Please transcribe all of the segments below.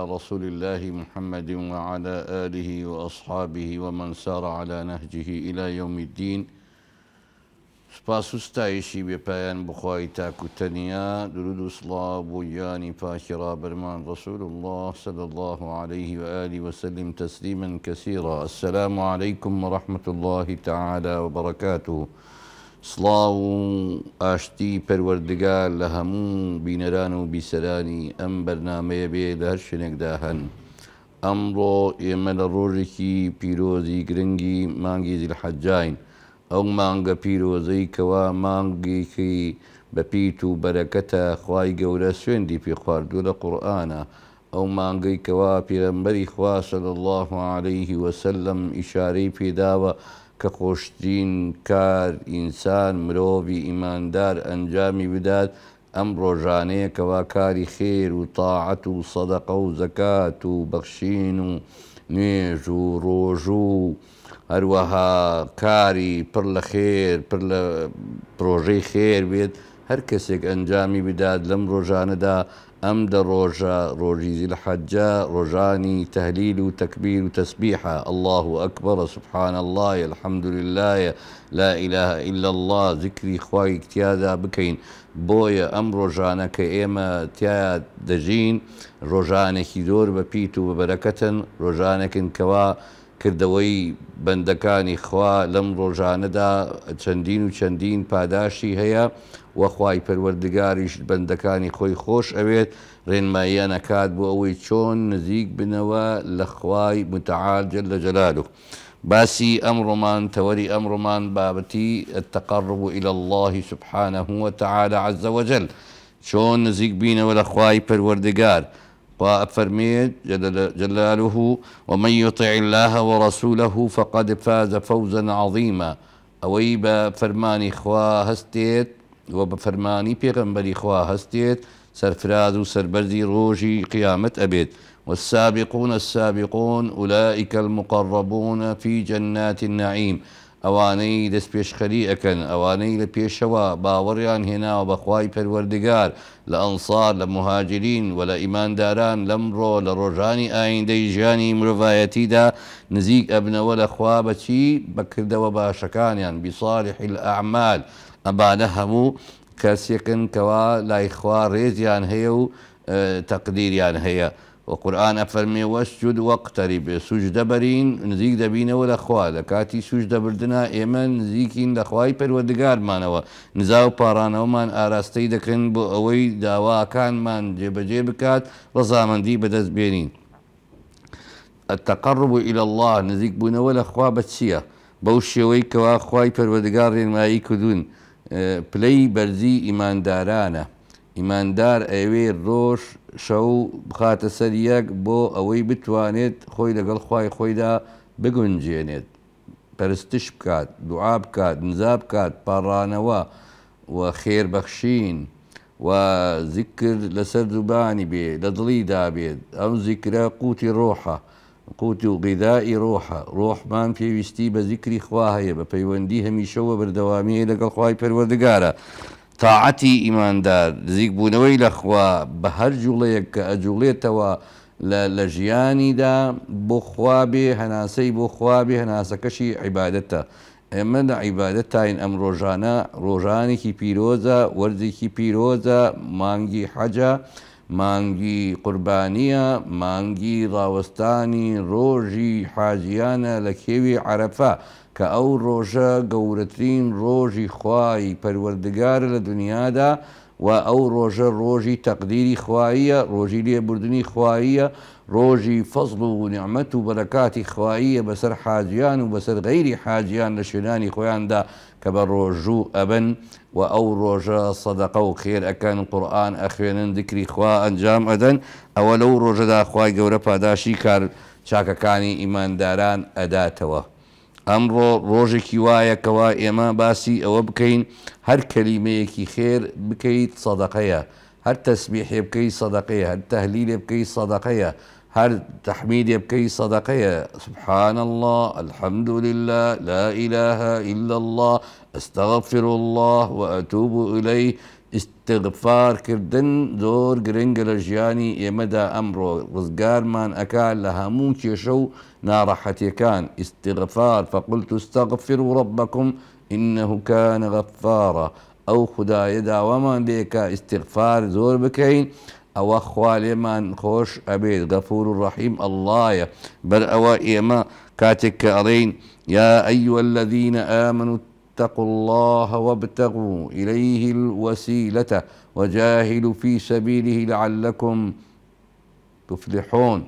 رسول الله محمد وعلى آله وأصحابه ومن سار على نهجه إلى يوم الدين سپاس ستایشی بێ پایان بخوای تاکوتەنیا درود و سڵاب و یانی پاکرا بەرمان ڕسول الله صلى الله عليه وآله وسلم تسليما كثيرا السلام عليكم ورحمة الله تعالى وبركاته سڵاو و ئاشتی پەروەردگار لە هەموو بینەران و بیسەرانی ئەم بەرنمەیە بێ لە هەر شوێنێکدا هەن. ئەمڕۆ ئێمە لە ڕۆژێکی پیرۆزی گرنگی مانگی زیلحەجین، ئەو مانگە پیرۆزەی کەوا مانگێکی بە پیت و بەرەکەتە خی گەورە سوێندی پێ خواردوو لە قورآانە، ئەو مانگەی کەوا پیرەمبەری خواسە لە الله عليهەیهی وسلم ئیشارەی پێداوە، کە خۆشترین کار ئینسان مرۆڤ ئیماندار ئەنجامی بدات ئەم ڕۆژانەیە کەوا کاری خێر و تاعەت و سەدەقە و زەکات و بەخشین و نوێژ و ڕۆژوو هەروەها کاری پڕ لە خێر پڕ لە پرۆژەی خێر بێت هەر کەسێک ئەنجامی بدات لەم ڕۆژانەدا أم دە ڕۆژە ڕۆژی زی لە حەجە ڕۆژانی و و الله أكبر سبحان الله الحمد لله لا إله إلا الله ذکری خوای تیادا بكين بۆیە أم روجانا کە ئێمە دجين دەژین ڕۆژانێکی ببيتو بە پیت و کردوی بندکانی خوا روزانه دا چندین و چندین پاداشی و خوای پروردگاریش بندکانی خوی خوش اوید رین نەکات بۆ بو اوی چون نزیگ بنوا لخوای متعال جل جەلالو. باسی امر من توری امر من بابتی التقرب إلى الله سبحانه وتعالى عز وجل چۆن نزیک بینەوە لە لخوای پروردگار وفرميت جلال جلاله ومن يطع الله ورسوله فقد فاز فوزا عظيما اوي بفرماني خوا هستيت وبفرماني بيغنبري خوا هستيت سرفراز وسربردي روجي قيامة أبيت والسابقون السابقون أولئك المقربون في جنات النعيم ئەوانەی دەست پێشخەری ئەەکەن ئەوانەی لە پێشەوە باوەڕیان هێناوە بەخوای پەروەردگار لە ئەنسار لە مهاجرین و لە ئیمانداران لەمڕۆ لە ڕۆژانی ئایندەی ژیانی مرڤایەتیدا نزیک ئەبنەوە و خوا بەچی بەکردەوە باشەکانیان بیساڵی حیل ئەعمال ئەبانە هەموو کەسێکن کەوا لایخوا ڕێزیان هەیە و تەقدیریان هیو اه، وەقورآانە فەرمێ وەسجد وەقتەری بێ سوش دەبەرین نزیک دەبینەوە لە خوا لە کاتی سوش دەبردنا ئێمە نزیکین لەخوای پەروەردگارمانەوە نزا و پارانەوەمان ئاراستەی دەکەن بۆ ئەوەی داواکانمان جێبەجێ بکات ڕزامەندی بەدەست بێنین. التقرب إلى الله نزيك بونا ولا خوا بتسيا بەو شێوەی کەوا خی پەروەدەگار ڕێنمایی کردوون پلەی بەرزی ئیماندارانە ئیماندار ئەوێ ڕۆژ شەو بخاتە سەر یەک بۆ ئەوەی بتوانێت خۆی لەگەڵ خی خۆیدا بگونجێنێت پەرستش بکات دوعا بکات نزا بکات پاڕانەوە و خێربەخشین و زیکر لەسەر دووبانی بێ لە دڵیدا بێت ئەم زیکرە قوتی ڕۆحە قوتی و غیدایی ڕۆحە ڕۆحمان پێویستی بە زیکری خوا هەیە بە پەیوەندی هەمیشەوە بەردەوامی لەگەڵ خی پەروەردگارە. تاعەتی ئیماندار نزیک بوونەوەی لەخوا بە هەر جوڵەیەک کە ئەجوڵێتەوە لە ژیانیدا بۆ خوابێ هەناسەی بۆ خوابێ هەناسەکەشی عیباەتە. ئێمە لە عیباەت تاین ئەم ڕۆژانە ڕۆژانێکی پیرۆزە وەرزێکی پیرۆزە مانگی حەجە مانگی قوربانیە مانگی ڕاوەستانی ڕۆژی حاجیانە لە کێوی عرەفە که او ڕۆژە گورترین ڕۆژی خواهی پروردگار لدنیا دا و ئەو ڕۆژە تقدیری تەقدیری خواییە لیه بردنی خواییە ڕۆژی فضل و نعمت و بەرەکاتی خواییە بسر حاجیان و بسر غیری حاجیان لشنانی خواهیان دا که بر ڕۆژوو ابن و او ڕۆژە صدقه و خێرەکان قورآن ئەخوێنن دکری انجام ادن اول او لەو دا خواهی گوره پاداشی کار ایمان داران اداتوه روجي ڕۆژێکی وایەکەوە ئێمە باسي او بكين هر كلمه كي خير بكيت صدقيا هر تسبيح بكي صدقيا هر تهليل بكي صدقيا هر تحميد بكي صدقيا سبحان الله الحمد لله لا إله إلا الله استغفر الله وأتوب إليه استغفار كردن زۆر گرنگە لە يمدى ئێمەدا ئەمڕۆ ڕزگارمان ئەکا لە شو کێشە و كان استغفار فقلت استغفروا ربكم إنه كان غفارا او خدا يدا ومن ليك استغفار زور بكين او اخوالي من خوش ابيد غفور رحيم الله بل بەر ئەوە كاتك ارين يا أيها الذين آمنوا اتقوا الله وابتغوا إليه الوسيلة وجاهلوا في سبيله لعلكم تفلحون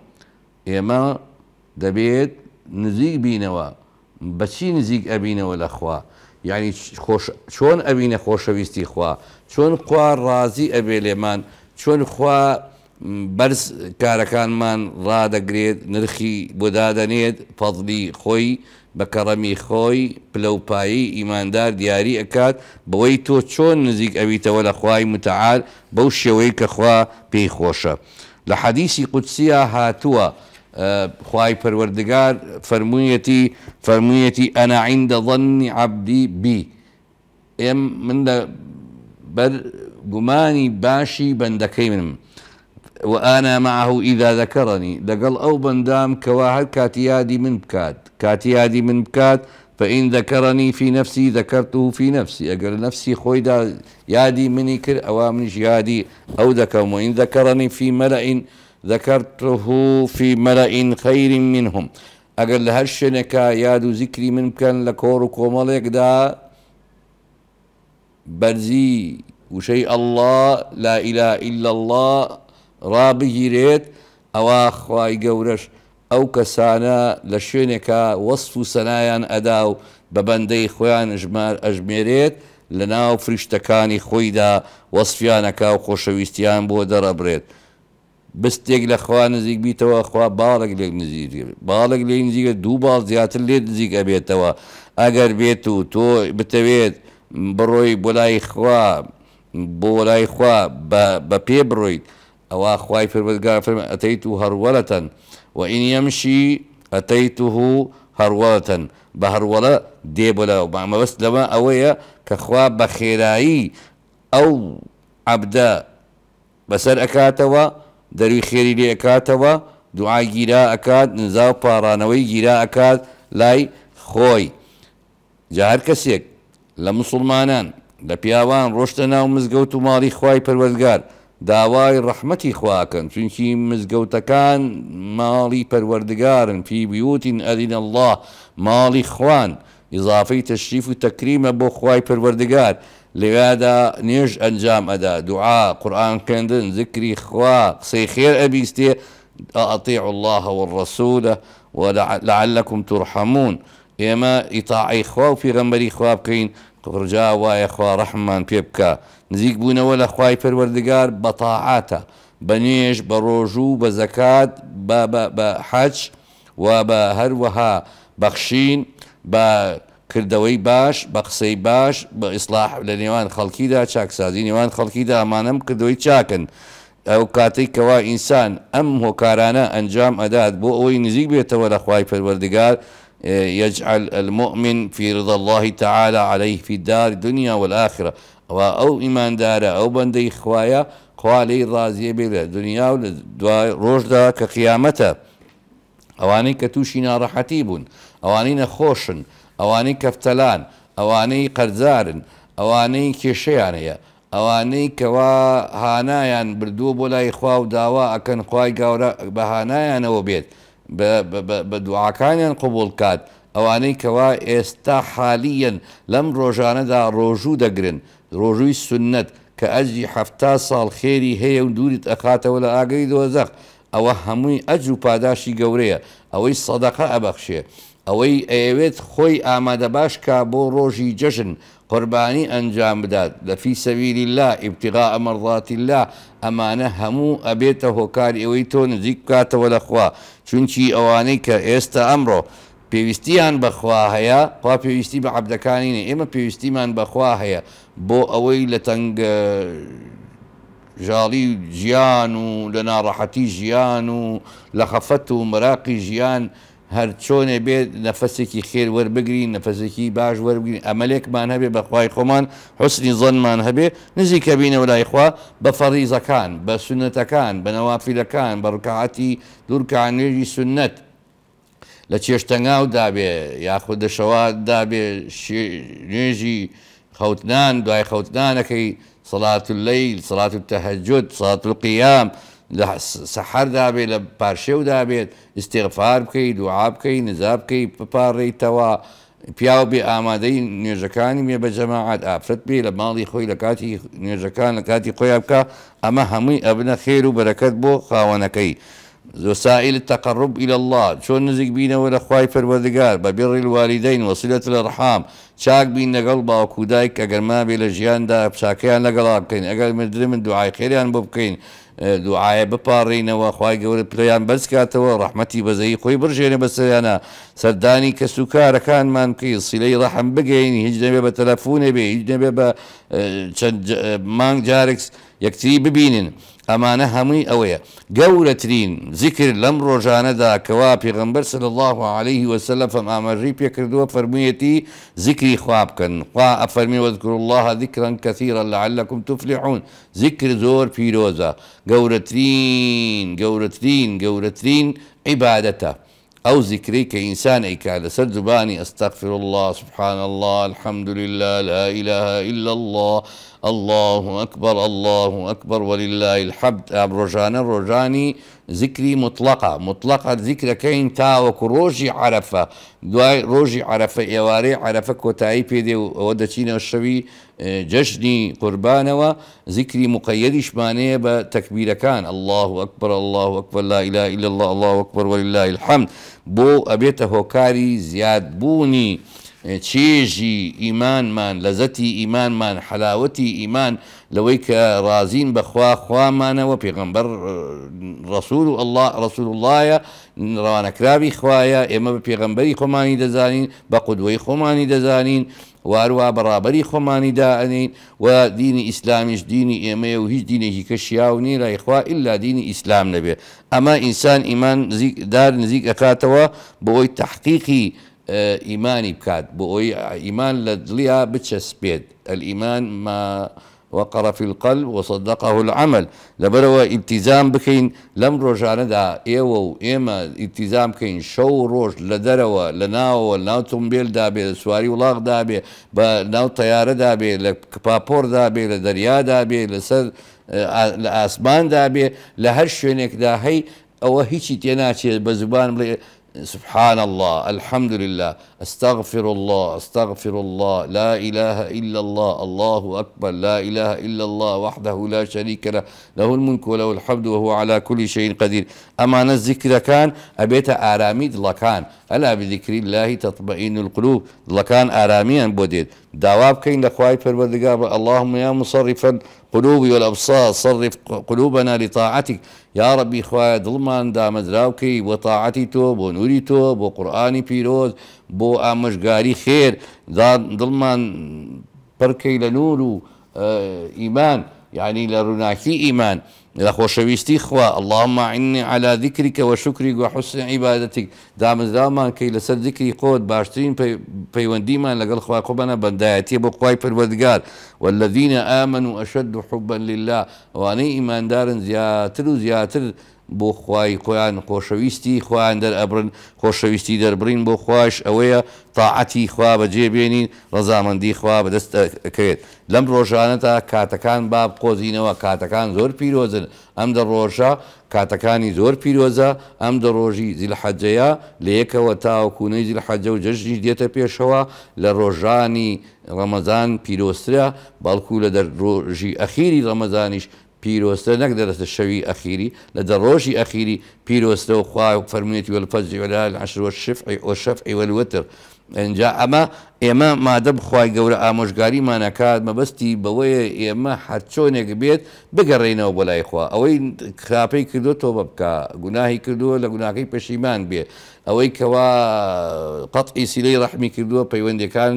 إما إيه دبيت نزيق بينوا نزيق أبينا والأخوة يعني خوش شون أبينا خوش ويستي خوا شون خوا رازي أبي لمن شون خوا رادا قريد نرخي نرخی نيد فضلي خوي بە کەڕەمی خۆی پلەپایی ئیماندار دیاری ئەکات بەوەی تۆ چۆن نزیک ئەویتەوە لە خوای متعاال بەو شێوەی کە خوا پێی خۆشە لە حەدیسی قودسیە هاتووە خوای پەروەردگار فەرموویەتی فەرموویەتی ئەناعیندە ڵەنی عبدی بی ئێم من بەر گومانی باشی بەندەکەی منم وانا معه اذا ذكرني دقل او بندام كواحد كاتيادي من بكاد كاتيادي من بكاد فإن ذكرني في نفسي ذكرته في نفسي اقل نفسي خوي دا يادي مني كر أو منش يادي أو ذكرهم وإن ذكرني في ملأ ذكرته في ملأ خير منهم اقل لهالشنك يادو ذكري من كان لكور وملك دا برزي وشيء الله لا إله إلا الله ڕابگیرێت ئەوە خی گەورەش ئەو کەسانە لە شوێنێکە وەصف و سەنایان ئەدا و بە بەندەی خۆیان ژمار ئەژمێرێت لە ناو فریشتەکانی خۆیدا وەصفیانەکە و خۆشەویستیان بۆ دەڕەبرێت. بستێک لە خوا نزیک بیتەوە خوا باڵک لێک نزیری باڵک لێ نزیکە دوو باڵ زیاتر لێ نزیک ئەبێتەوە ئەگەر بێت و تۆ بتەوێت بڕۆی بۆلای خوا بۆ لای خوا بە پێ بڕۆیت ئەوە خی پروەگار فرم ئەتەیت و هەروەەتەن و ئینیەمشی ئەتەیت و هەروەەتەن بە هەروەە دێبلەوە بامەوەست لەوە ئەوەیە کەخوا بە خێرایی ئەو عبدە بەسەر ئەکاتەوە دەروی خێری لێ ئەکاتەوە دوعای گیرا ئەکات نزا و پارانەوەی گیرا ئەکات لای خۆی جا هەر کەسێک لە مسلمانان لە پیاوان ڕۆشتە ناو مزگەوت و ماڵی خوای پەروەگار داوای ڕەحمەتی خواکەن چونکی كان مالي پەروەردگارن فی بیوتین أذن الله مالي خوان ئیزافەی تشريف و تەکریمە خواي خوای پەروەردگار نيج نێژ ئەنجام ادا دوعا قرآن کەندن ذکری خوا خير أبي ئەبیستێ ئەطیع الله والرسول ولعلكم ترحمون اما ئیتاعی خوا و پیغەمبەری خواب بکەین رجاء وایە خوا ڕەحمان نزيك بونا ولا خواي پەروەردگار بەتاعاتە بە نوێژ بە ڕۆژوو بە زەکات بە حەج و بە هەروەها بەخشین بە کردەوەی باش بە قسەی باش بە ئیسلاح لە نێوان خەڵکیدا چاکسازی نێوان خەڵکیدا ئەمانەم کردەوەی چاکن. ئەو کاتێک کەوا ئینسان ئەم هۆکارانە ئەنجام ئەدات بۆ ئەوەی نزیک بێتەوە لە خی يجعل اه، المؤمن في رضا الله تعالى عليه في الدار الدنيا والآخرة ئەوە ئەو ئیماندارە ئەو بەندەی خوایە خوالی ڕازیە بێ لە دنیا و دوای ڕۆژدا کە قیامەتە ئەوانەی کە تووشی ناڕەحەتی بوون ئەوانەی نەخۆشن ئەوانەی کەفتەلان ئەوانەی قەرزارن ئەوانەی کێشەیانەیە ئەوانەی کەوا هانایان بردووە بۆ لای خوا و داوا ئەکەن خوای گەورە بەهانایانەوە بێت بە دوعاکانیان قوبولکات ئەوانەی کەوا ئێستا حالیەن لەم ڕۆژانەدا ڕۆژوو دەگرن ڕۆژووی سنت کە ئەجی هەفتا ساڵ خێری هەیە و دووریت ئەخاتەوە لە ئاگەی دۆزەق ئەوە هەمووی ئەج و پاداشی گەورەیە ئەوەی سەدەقە ئەبەخشێ ئەوەی ئەیەوێت خۆی ئامادە باشکە بۆ ڕۆژی جەژن قربانی ئەنجام بدات لە فی سەویری لا ئیبتیغا ئەمەڕڵاتی لا ئەمانە هەموو ئەبێتە هۆکاری ئەوەی تۆ نزیک بکاتەوە لەخوا چونچی ئەوانەی کە ئێستا ئەمڕۆ پێویستیان بەخوا هەیە خوا پێویستی بە عبدەکانینە ئێمە پێویستیمان بەخوا هەیە بۆ ئەوەی لە تەنگ اه، ژاڵی ژیان و لە ناڕەحەتی ژیان و لە خەفەت و مراقی ژیان هەر چۆنێ بێت نەفەسێکی خێر وەربگرین نەفەزێکی باش وەربگرین ئەمەلێکمان هەبێ بەخوای خۆمان حسنی زەنمان هەبێ نزیکە بینە ولایخوا بە فەڕیزەکان بە سنەتەکان بە نەوافیلەکان بە ڕکعاتی دوورکانێژی سنەت لە چێشتەنگاو دابێ یاخود دەشەوە دابێ نوێژی خەوتنان دوای خەوتنانەکەی سڵات لەیل سڵات و تەهجد سات و قیام سەحر دابێت لە پارشێو دابێت ئستێغفار بکەیت دوعا بکەی نزاب بکەی پپارڕیتەوە پیاو بێ ئامادەی نوێژەکانی مێ بە جەماعات ئافرەت بێ لە ماڵی خۆی لە کاتی نوێژەکان لە کاتی خۆیان بکە ئەمە هەمووی ئەبنە خێر و بەرەکەت بۆ خاوەنەکەی. زۆسائل تەقڕب إلى الله چۆن نزیک بینەوە لە خی پەروەردگار بە بێڕی الوالیدەین وسلت لە ڕحام چاک بین لەگەڵ باوکو دایک ئەگەرما بێ لە ژیاندا پچاکیان لەگەڵا بکەین ئەگەر مردرم من دوعای خێریان بۆ بکەین دوعاە بپارڕینەوە خی گەورە پلیان بەرزکاتەوە ڕحمەتی بەزەی خۆی برژێنە بەسەیانە سەردانی کەسوکارەکانمان بکەی سیلەی ڕەحم بگەین هیچ نەبێ بە تەلەفونێ بێ هیچ نەبێ بە چەند مانگ جارێک یەکتی ببینن. ئەمانە هەمووی ئەوەیە گەورەترین زیکر لەم ڕۆژانەدا کەوا پێغمبەر سل الله عليه وسلم فما ئامەژی پێکردووە فرمیتی زیکری خواب بکەن خوا ئەفەرمی وەذکر الله ذكرا كثيرا لعلكم تفلحون زیکر زۆر پیرۆزە قولترين قولترين قولترين عبادته او زیکری کە اي كان سر زبانی استغفر الله سبحان الله الحمد لله لا إله إلا الله الله أكبر الله أكبر ولله الحمد أب روجانا روجاني ذكري مطلقة مطلقة ذكر كين تاوك روجي عرفة دواي روجي عرفة يواري عرفة کۆتایی بيدي ودتين ئەوە جشني قربانا جەشنی قوربانەوە زیکری بتكبير كان الله أكبر الله أكبر لا إله إلا الله الله أكبر ولله الحمد بو أبيته كاري زياد بوني چێژی ئیمانمان لەزەتی ئیمانمان حلاوەتی ئیمان لەوەی کە رازین بەخوا خوامانەوە پێغمبەر ڕسول و الله ڕسول اللهە ڕوانەکراوی خوایە ئێمە بە پێغمبەری خۆمانی دەزانین بە قودوەی خۆمانی دەزانین وارووا بەڕابەری خۆمانی دائنین و دینی ئیسلامیش دینی ئێمەیە و هیچ دینێکی کەشیاو نی رایخوا ئللا دینی ئیسلام نەبێ ئەمە ئینسان ئیمان دار نزیک ئەکاتەوە بۆ ئەوی تحقیقی إيماني بكاد إيمان لدليا بتشس بيد الإيمان ما وقر في القلب وصدقه العمل لبروا التزام بكين لم رجع ندا ايو ايما التزام كين شو روج لدروا لناو لناو تومبيل دابي سواري ولاغ دابي لناو طيارة دابي لكبابور دابي لدريا دابي لسر لأسمان دابي لهر شوينك دا هي أو هيشي تيناتي بزبان سبحان الله الحمد لله استغفر الله استغفر الله لا اله الا الله الله اكبر لا اله الا الله وحده لا شريك له له الملك وله الحمد وهو على كل شيء قدير اما الذكر كان ابيت ارامي لكان الا بذكر الله تطمئن القلوب لكان اراميا بودير دواب كين لخواي فرودغا اللهم يا مصرفا قلوبي والأبصار صرف قلوبنا لطاعتك يا ربي اخويا ظلمان دا مزراوكي وطاعتي تۆ بۆ نووری تۆ بۆ قورآانی پیرۆز بۆ ئامەژگاری خێر دڵمان پڕکەی لە نور و ئیمان آه، یعنی لە ڕووناکی ئیمان. خوش خۆشەویستی خوا اللهم عني على ذكرك وشكرك وحسن عبادتك دام حوسن كي دامزدامان کەی لەسەر باشترين خۆت باشترین ما لەگەڵ خوا قبنا بەندایەتی بۆ خوای پروەردگار والذینە ئامن و ئەشد و حوبەن لله ئەوانەی ئیماندارن زیاتر زياتر زیاتر بۆ خوای خۆیان خۆشەویستی خۆیان دەرئبرن خۆشەویستی دەربرین بۆ خوش ئەوەیە تاعەتی خوا بەجێ بێنین ڕزامەندی خوا بەدەستکەوێت لەم ڕۆژانە تا کاتەکان باب قۆزینەوە کاتەکان زۆر پیرۆزن ئەم دە ڕۆژە کاتەکانی زۆر پیرۆزە ئەم دە ڕۆژی زیلحەجەیە لە یەکەوە تاوکوونەی زیلحەجە و جەژنی دێتە پێشەوە لە ڕۆژانی ڕەمەزان پیرۆسترە بەڵکو لە دەر ڕۆژی ئەخیری ڕەمەزانیش پیرۆستە نەک دەرەتە شەوی ئەخیری لە دەڕۆژی ئەخیری پیرۆستە و خوا فەرمونێتی وەفەزی وەلا عشرەوە شفعی ئۆ شەفعی وەلوتر. اینجا ئەمە ئێمە مادە بخوای گەورە ئامۆژگاریمانەکات مەبەستی بەوەیە ئێمە حچۆنێک بێت بگەڕێنەوە بۆ لای خوا ئەوەی خراپەی کردو تۆ بە بکە گوناهی کردووە لە گوناکەی پەشیمان بێ ئەوەی کەوا قەتئی سیلەی ڕەحمی کردووە پەیوەندەکان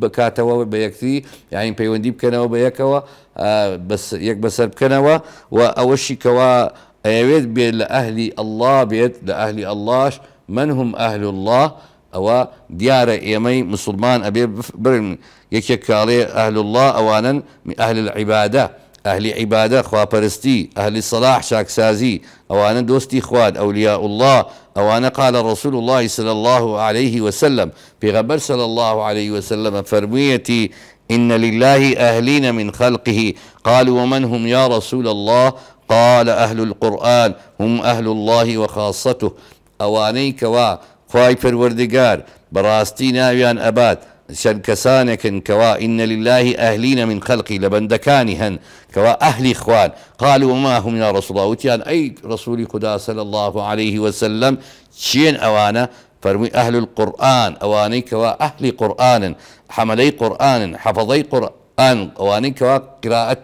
بکاتەوە بە یەکتی یاین پەیوەندی بکەنەوە بە یەکەوە آه، بس يك بس بكنوا وأوشي كوا ئەوێت بێت لە الله بيت بێت الله من هم أهل الله أو ديار يمي مسلمان أبي برن یەکێک کاڵێ ئەهل الله ئەوانن ئەهل العیبادە ئەهلی عیبادە خواپەرستی ئەهلی سەلاح شاکسازی ئەوانە دوستي خوارد أولياء الله أوانا قال رسول الله صلى الله عليه وسلم غبر صلى الله عليه وسلم فرميتي إن لله أهلين من خلقه قالوا ومن هم يا رسول الله قال أهل القرآن هم أهل الله وخاصته أوانيك كوا خواي وردقار براستي ناويان أباد شن كسانك كوا إن لله أهلين من خلقي لبندكانهن كوا أهلي إخوان قالوا وما هم يا رسول الله أي رسول خدا صلى الله عليه وسلم شين أوانا فرمي أهل القرآن أوانيك وأهل قرآن حملي قرآن حفظي قرآن أوانيك وقراءة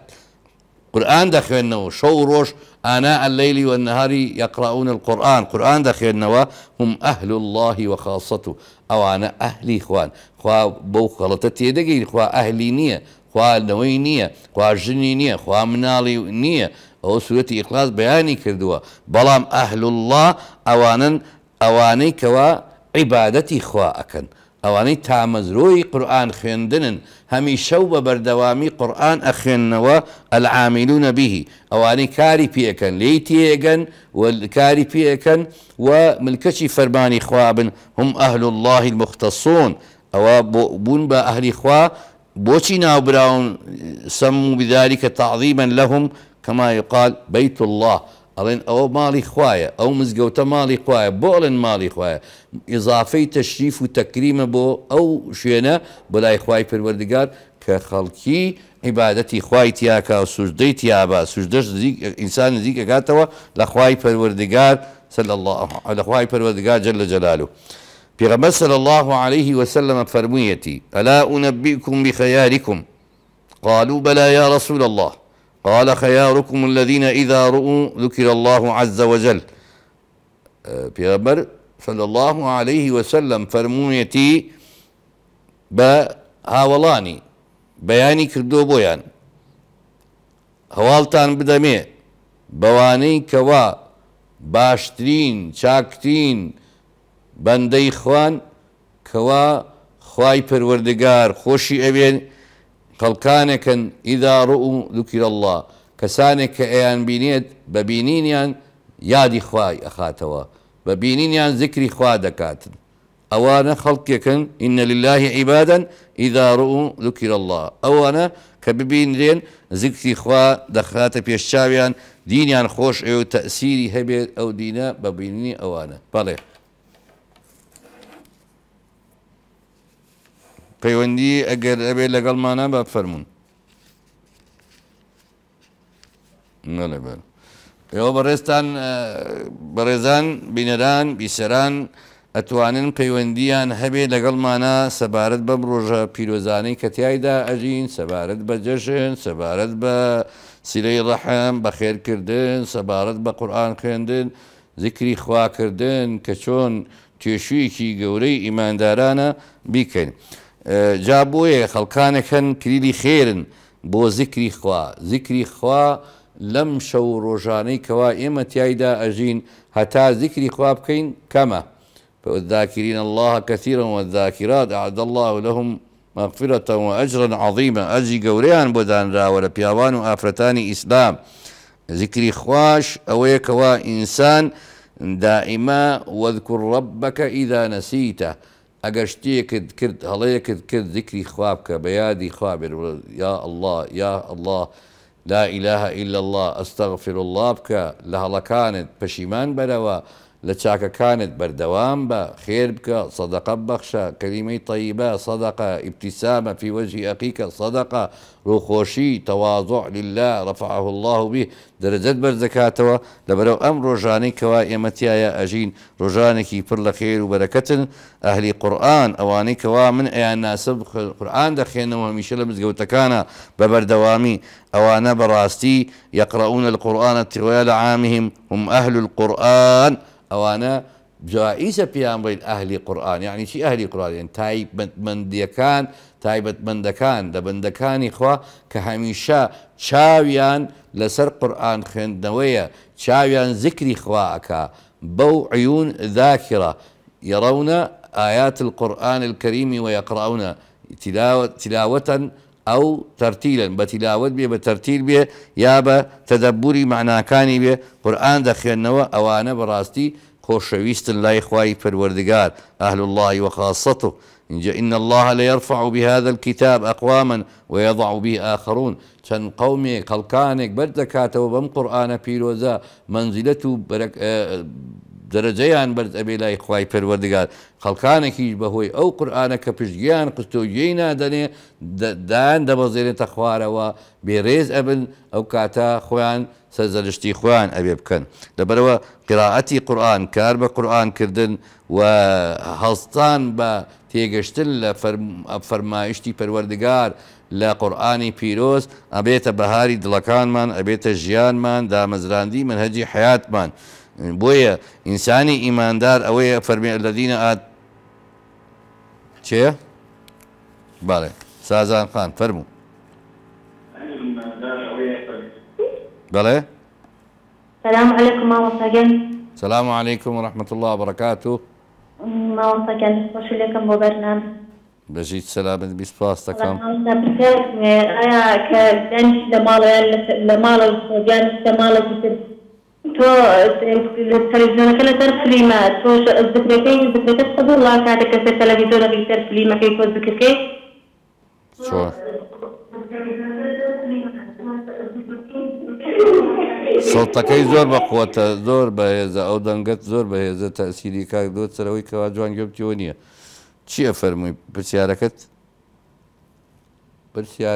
قرآن دخلنا شو روش آناء الليل والنهار يقرؤون القرآن قرآن دخلنا هم أهل الله وخاصته أو أنا أهلي إخوان خوا بو غلطتي دقي خوا أهلي نية خوا نوي نية خوا جني نية خوا منالي نية أو سورة إخلاص بياني كردوا بلام أهل الله أوانا أواني كوا عبادتي خوا اواني تامزروي قران قورآن خوێندنن هەمی شەو بە بەردەوامی قورآن ئەخێننەوە ئەلعامیلونە بیهی ئەوانەی کاری پێەکەن والكاري بيكن کاری پێەکەن و خوابن هم اهل الله المختصون او بون با اهل خوا بوشي ناوبراون سەم و بداریکە تعظیمەن لەهم کەما یقال الله. ألين أو مالي خوايا أو مزگەوتە مالي خوايا بولن مالي خوايا إضافي تشريف وتكريم بو أو شينا بلاي خواي في الوردقار کە عبادتي عیباەتی خوای تیاکە و سوژدەی زي إنسان ئینسان كاتوا لخواي في الوردقار صلى الله لە في الوردقار جل جلاله في پیغمبر الله عليه وسلم فرميتي ألا أنبئكم بخياركم قالوا بلى يا رسول الله قال خياركم الذين إذا رؤوا ذكر الله عز وجل في أه، پیغمبر صلى الله عليه وسلم فرموویەتی بە بياني كردو کردو بۆیان هەواڵتان بدەمێ بواني كوا باشترين شاكتين بەندەی خوان خواي خوای پەروەردگار خوشي ابيان قەڵکانەکەن ئیدا ڕ و الله کەسانێک کە ئەیان ببينين يان بینینیان یادی أخاتوا ببينين يان ذكر ذکری خوا دەکاتن ئەوانە إن لله عبادا إذا رؤوا ذكر الله ئەوانە کە ببینرێن زیکتی خوا دەخاتە پێشچاویان دینیان خۆش ئێ و تەسیری هەبێت ئەو دینە بە بینینی ئەوانە پەیوەندی ئەگەر ئەبێ لەگەڵمانە با فەرمونون نەلەبەر ئێوە بەڕێستان بەڕێزان بینەران بیسەران ئەتوانن پەیوەندیان هەبێ لەگەڵمانە سەبارەت بەم ڕۆژە پیرۆزانەی کەتیایدا ئەژین سەبارەت بە جەژن سەبارەت بە سیرەی ڕەحم بە خێرکردن سەبارەت بە قورآان خوێندن زیکری خواکردن کە چۆن توێشویەکی گەورەی ئیماندارانە بیکەین. جابوه بۆیە خەڵکانێک هەن پریلی خێرن بۆ خوا زیکری خوا لەم شەو ڕۆژانەی کەوا ئێمە تایدا ئەژین هەتا زیکری خوا بکەین کەمە فذاكرين الله كثيرا والذاكرات أعد الله لهم مغفرة وأجرا عظيما أجي قوريان بودان را ولا و وآفرتان إسلام ذكر خواش أويك إنسان دائما واذكر ربك إذا نسيته ئەگەر شتێکت کرد هەڵەیەکت کرد ذکری خواب کە بە یادی خوابێت یا الله یا الله لا اله الا الله استغفر الله بك لە هەڵەکانت بشيمان بروا لچاكا كانت بردوام با خير بك صدقة بخشا كلمة طيبة صدقة ابتسامة في وجه أخيك صدقة روخوشي تواضع لله رفعه الله به درجات برزكاته لبرو أم رجاني كوائي يا أجين رجاني كي فرل خير وبركتن أهلي قرآن أواني كوا من أي الناس قرآن دخينا وميشل مزقوتكانا ببردوامي أوانا براستي يقرؤون القرآن التغيال عامهم هم أهل القرآن يعني جاییزە پیان بڵیت يعني تايب من ديكان تايب من دكان دا من دكان إخوة كهميشا چاویان لسر قرآن خندوية چاویان ذكر خواکە بو عيون ذاكرة يرون آيات القرآن الكريم ويقرؤون تلاوة, تلاوة او ترتيلا بتلاوت به بترتيل به يا به معنا كاني به قرآن او انا براستي خوشويست الله خوای پروردگار اهل الله وخاصته إن الله ليرفع بهذا الكتاب أقواما ويضع به آخرون قومي قومێک هەڵکانێک وبم بەم قورآانە پیرۆزە منزلت و آه، دەرەجەیان بەرز ئەبێ لای خی پەروەردگار خەڵکانێکیش بەهۆی ئەو قورآانە کە پشتگیان قستۆگیی نادەنێ دایان دەبەزێنێتە خوارەوە بێڕێز ئەبن ئەو کاتە خۆیان سەرزەلشتی خۆیان ئەبێ بکەن دەبەرەوە قراعەتی قورآن کار بە قورآانکردن و هەڵستان بە تێگەشتن لە فەرمایشتی پەروەردگار لە قورآانی پیرۆز ئەبێتە بەهاری دڵەکانمان ئەبێتە ژیانمان دامەزراندی منهجی حیاتمان. يعني بويه انساني ايماندار ئەوەیە فرمي الذين آت چێ؟ باڵێ سازان خان فرمو بەڵێ؟ السلام عليكم وصقل السلام عليكم ورحمة الله وبركاته ما وصقل وش لكم ببرنامج بجيت سلامة بسباس تكام أنا كدنش لمال لمال الصوجان لمال تۆ تەلەڤیزۆنەکە لەسەر فلیمە تۆش بکرەکەی بکرەکە سەبوو ڵا کاتێککە سەر تەلەڤیزۆنەکەی سەر فلیمەکەی کۆز بکەکەی سڵتەکەی زۆر بە قوتە زۆر بەهێزە ئەو دەنگت زۆر بەهێزە تەسیری کاک دۆ سەرەوەی کەوا جوان گوێبتیەوە نییە چییە فەرمووی پرسیارەکەت؟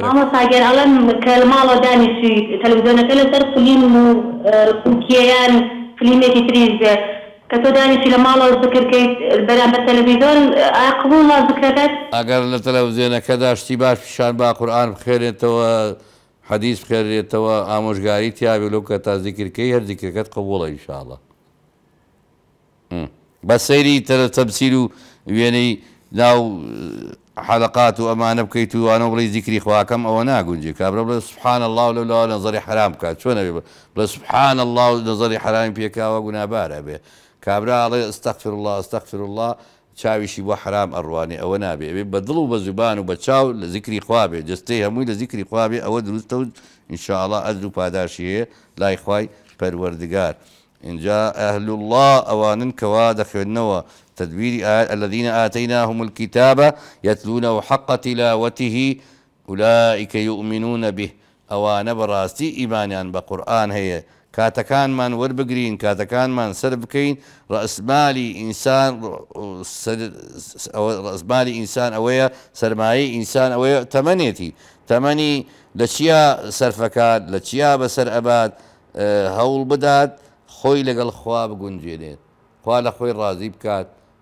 Ama sager alan kalmalo dani şu televizyona kala tar film mu kukiyan filmi titriz كتو داني شي لما الله ذكر كي البرامج التلفزيون عقبوا آه، الله ذكرت اگر لتلفزيون كذا اشتي باش شان با قران بخير تو حديث بخير تو آموزگاری تیابی لو کتا ذکر کی هر ذکر کت قبوله ان شاء الله بس سيري تبسيلو يعني ناو حلقات وما نبكيت وانا وانە ذكري خواكم او ئەوە ناگونجی کابرا سبحان الله لولا نظري حرام كات شو نبي سبحان الله نظری حرامی پێکاوە گونابارە بارا به كابر استغفر الله استغفر الله چاویشی بۆ حرام ئەڕوانی ئەوە نابێ ئەوێ بە دڵ و بە زبان و بە چاو لە زیکری خوابێ جستەی هەمووی لە زیکری خوابێ ئەوە دروستە و انشاءله ئەز و پاداشیەیە لای خوای پەروەردگار. اینجا ئەهل الله ئەوانن کەوا دەخوێندنەوە تدبير الذين آتيناهم الكتاب يتلونه حق تلاوته أولئك يؤمنون به أو بەڕاستی إيمانا بقرآن هي كاتكان من وەربگرین كاتكان من سربكين رأس مالي إنسان رأس مالي إنسان أويا ئەوەیە إنسان أويا تمنيتي تمني لشيا سرفكاد لشيا بسر أباد آه، هول بداد خوي لەگەڵ خواب بگونجێنێت خوال خوي خۆی ڕازی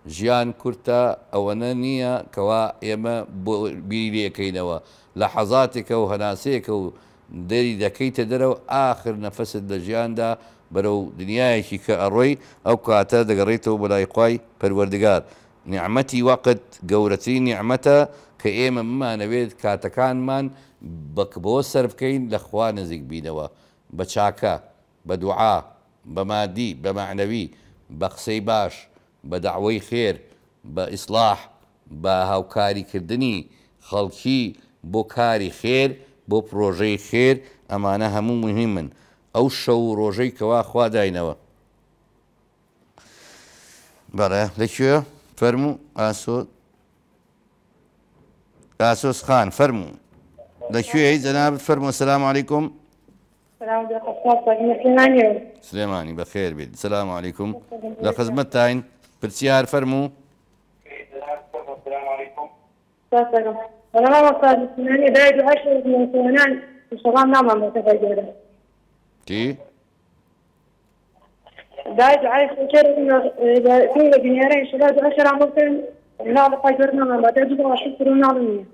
ژیان کورتە ئەوەنە نییە کەوا ئێمە بیرەکەینەوە لە حەزاتێکە و هەناسەیەکە و دەری دەکەیتە دەرەوە ئاخر نەفەست لە ژیاندا بەرە و دنیایەکی کە ئەڕۆی ئەو کاتە دەگەڕێتەوە بەلایخوای پەروەردگار نیعممەتی وەقت گەورەترین نیعممەتە کە ئێمە ممانەوێت کاتەکانمان بەکبۆ سەر بکەین لە خوا نزیک بینەوە بە چاکە بە دوعا بە مادی بە معنەوی بە قسەی باش بە داوای خێر بە ئیسلاح بە هاوکاریکردنی خەڵکی بۆ کاری خێر بۆ پرۆژەی خێر ئەمانە هەموو مهمن ئەو شەو ڕۆژەی کەوا خواداینەوە بەڕێ لەکوێ فەرمو ئاسۆ ئاسۆس خان فەرمو لەکوێ جەناب فەرمو سلام عیکم سلێمانی بەخێر بێت سلام عیکم لە خزمەت تاین السلام السلام عليكم انا ما پرسیار فەرمو کی دايت عايش كثير إنه إذا كنا بنيارين شباب عشر عمرتين نعرف قدرنا ما تجد وشكر ونعلمني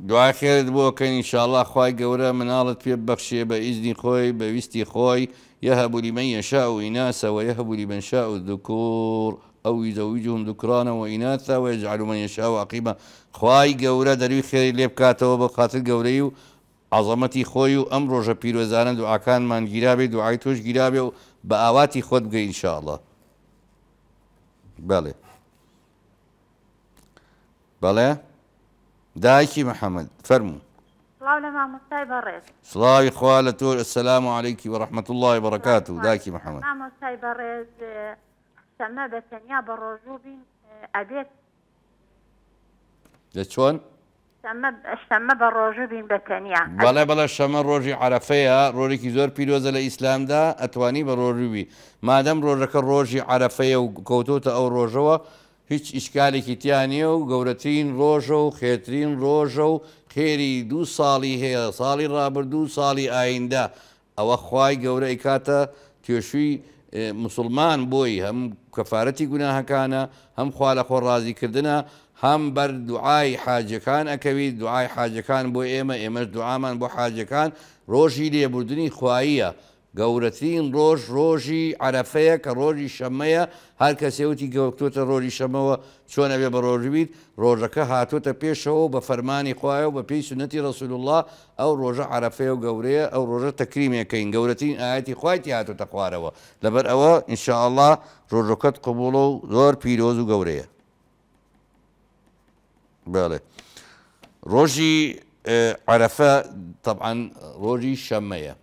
دوای خێرت بۆ کەین ئینشاءله خی گەورە مناڵت پێ بەخشێ بە ئیزنی خۆی بەویستی خۆی يهب لمن يشاء إناثا ويهب لمن شاء الذكور أو يزوجهم ذكرانا وإناثا ويجعل من يشاء عقيما خواي قورة دروي خير لي بكاتەوە بە خاطر گەورەی و عظەمەتی خۆی و ئەم ڕۆژە پیرۆزانە دوعاکانمان گیرابێ دوعای تۆش گیرابێ و بە ئاواتی خۆت بگە ئینشاءڵە بەڵێ بەڵێ دایکی محەممەد فەرموو سڵاوی خوا لە تۆر ئەسلام عیکی و ڕحمت اللهی بەڕکات و داکی محەممەد مامۆستای بەڕێز سەمە بە تەنیا بە ڕۆژوو بین ئەبێت لە چۆن؟ شەمە بە ڕۆژە بین بەتەنیا بەڵێ بەڵە شەمە ڕۆژی عرفەیە ڕۆژێکی زۆر پیرۆزە لە ئیسلامدا ئەتوانی بە ڕۆژوی مادەم ڕۆژەکە ڕۆژی عرفەیە و کەوتۆتە ئەو ڕۆژەوە هیچ ئیشکالێکی تیانە و گەورەترین ڕۆژە و خێترین ڕۆژە و خێری دوو ساڵی هەیە ساڵی ڕابردوو ساڵی ئایندا ئەوە خی گەورە ئیکاتە توێشووی مسلمان بۆی هەم کەفاەتی گوناهەکانە هەم خوا لە خۆ ڕازیکردە هەم بەر دوعای حاجەکان ئەکەوی دوعای حاجەکان بۆ ئێمە ئێمەش دوعامان بۆ حاجەکان ڕۆژی لێبوردنی خواییە. گەورەترین ڕۆژ ڕۆژی عرەفەیە کە ڕۆژی شەمەیە هەر کەسێوتی گەوتوتە ڕۆژی شەمەوە چۆنە بێ بە ڕۆژبیت ڕۆژەکە هاتوتە پێشەوە بە فەرمانی خوایە و بە پێی سنەتی ڕسول الله ئەو ڕۆژە عرەفەیە و گەورەیە ئەو ڕۆژە تەکریمێکەکەین گەورەترین ئاەتی خوایتی هاتوتە خوارەوە لەبەر ئەوە ئینشاءله ڕۆژەکەت قوبوڵە و زۆر پیرۆز و گەورەیە بڵێ ڕۆژی عرەفە طبعاان ڕۆژی شەمەیە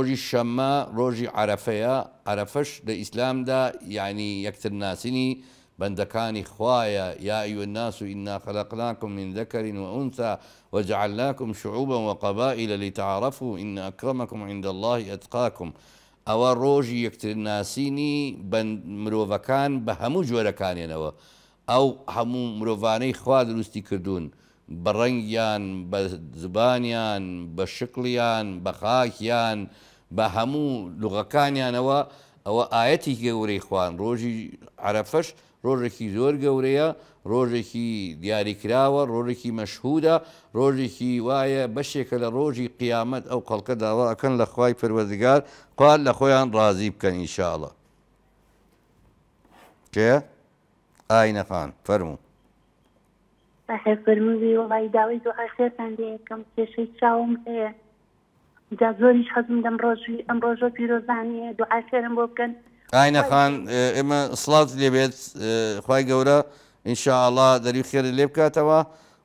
روجي عرفيا عرفش دا إسلام دا يعني يكتر ناسيني بندكاني خوايا يا أيها الناس إنا خلقناكم من ذكر وأنثى وجعلناكم شعوبا وقبائل لتعرفوا إن أكرمكم عند الله أتقاكم أو روجي يكتر یەکترناسینی مرۆڤەکان بە هەموو جۆرەکانێنەوە أو همو مروفاني خوا دروستی كردون بە ڕەنگیان بە زبانیان بە شکلیان بە خاکیان بە هەموو لوغەکانیانەوە ئەوە ئاەتی گەورەی خوان ڕۆژی عرەفەش ڕۆژێکی زۆر گەورەیە ڕۆژێکی دیاریکراوە ڕۆژێکی مەشهودا ڕۆژێکی وایە بەشێکە لە ڕۆژی قیامەت ئەو قەڵکە داواکەن لە خی پروەردگار قال لە خۆیان ڕازی بکەن ئینشاڵە کێ ئاینەخان فەرموو بەخێ فەرمووی وڵی داوای دو خێتان دەیەکەم کێشەی چاوم هەیە جا زۆریش حەزم دەم ڕۆژی ئەم ڕۆژۆ پیرۆزانیە دوعاکەرم بۆ بکەن ئاینەخان ئێمە سڵات لێبێت خی گەورە ئینشاءله دەری خێر لێ بکاتەوە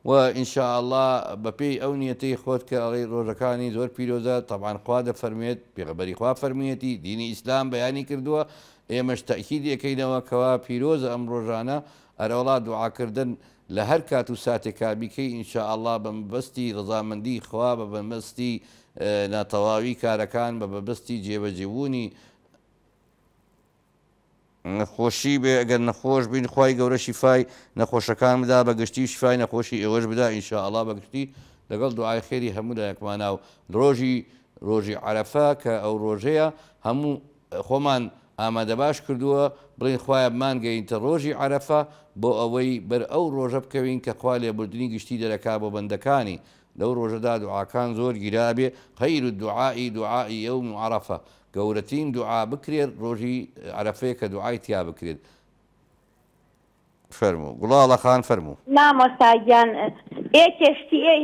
و ئینشاءله بەپێی ئەو نیەتی خۆت کە ئەڵی ڕۆژەکانی زۆر پیرۆزە تەبان خوا دە فەرمێت پێغبەری خوا فەرمیەتی دینی ئیسلام بەیانی کردووە ئێمەش تاکی دیەکەینەوە کەوا پیرۆزە ئەم ڕۆژانە ئەرەوڵا دوعاکردن لە هەر کات و ساتێکابیکەی ئینشاءله بەمبستی ڕزامەندی خوا بە بەمەستی ناتەواوی کارەکان بە بەبستی جێبەجێبوونی نەخۆشی بێ ئەگەر نەخۆش بین خی گەورە شیفای نەخۆشەکان بدا بەگشتی شفای نەخۆشی ئێوەش بدا ئینشاءله بەگشتی لەگەڵ دوعای خێری هەمودایەکمانە و ڕۆژی ڕۆژی عرەفە کە ئەو ڕۆژەیە هەموو خۆمان ئامادە باش کردووە بڵین خویە مانگەینتە ڕۆژی عرەفە بۆ ئەوەی بەر ئەو ڕۆژە بکەوین کە خوا لێبوردنی گشتی دەرەکا بۆ بەندەکانی لەو ڕۆژەدا دوعاکان زۆر گیرابێ خەیر و دوعاایی دوعاایی ئەو معرەفە گەورەترین دوعا بکرێت ڕۆژی عرەفەیە کە دوعای تیا بکرێت فەرمو گوڵاڵە خان فەرمو نامۆستاگیان ئێ کشتی ئێ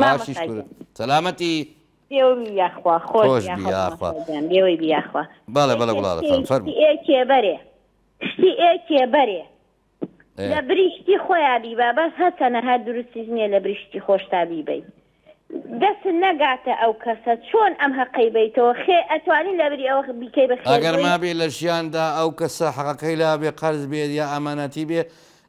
ماشی سەلامەتی خۆش بەڵێ بەڵە وڵاتێبەرێ شتی ئێکێبەرێ لە بریشتی خۆیابی با بەس هەتە نەها دروستی نییە لە بریشتی خۆشتابی بی دەست نەگاتە ئەو کەسە چۆن ئەم هەقەی بیتەوە خێ ئەتوانی لەبری ئەوە بیکەی بە ئەگەر مابێ لە ژیاندا ئەو کەسە حەقەکەی لا بێ قەرز بێت یا ئەمانەتی بێ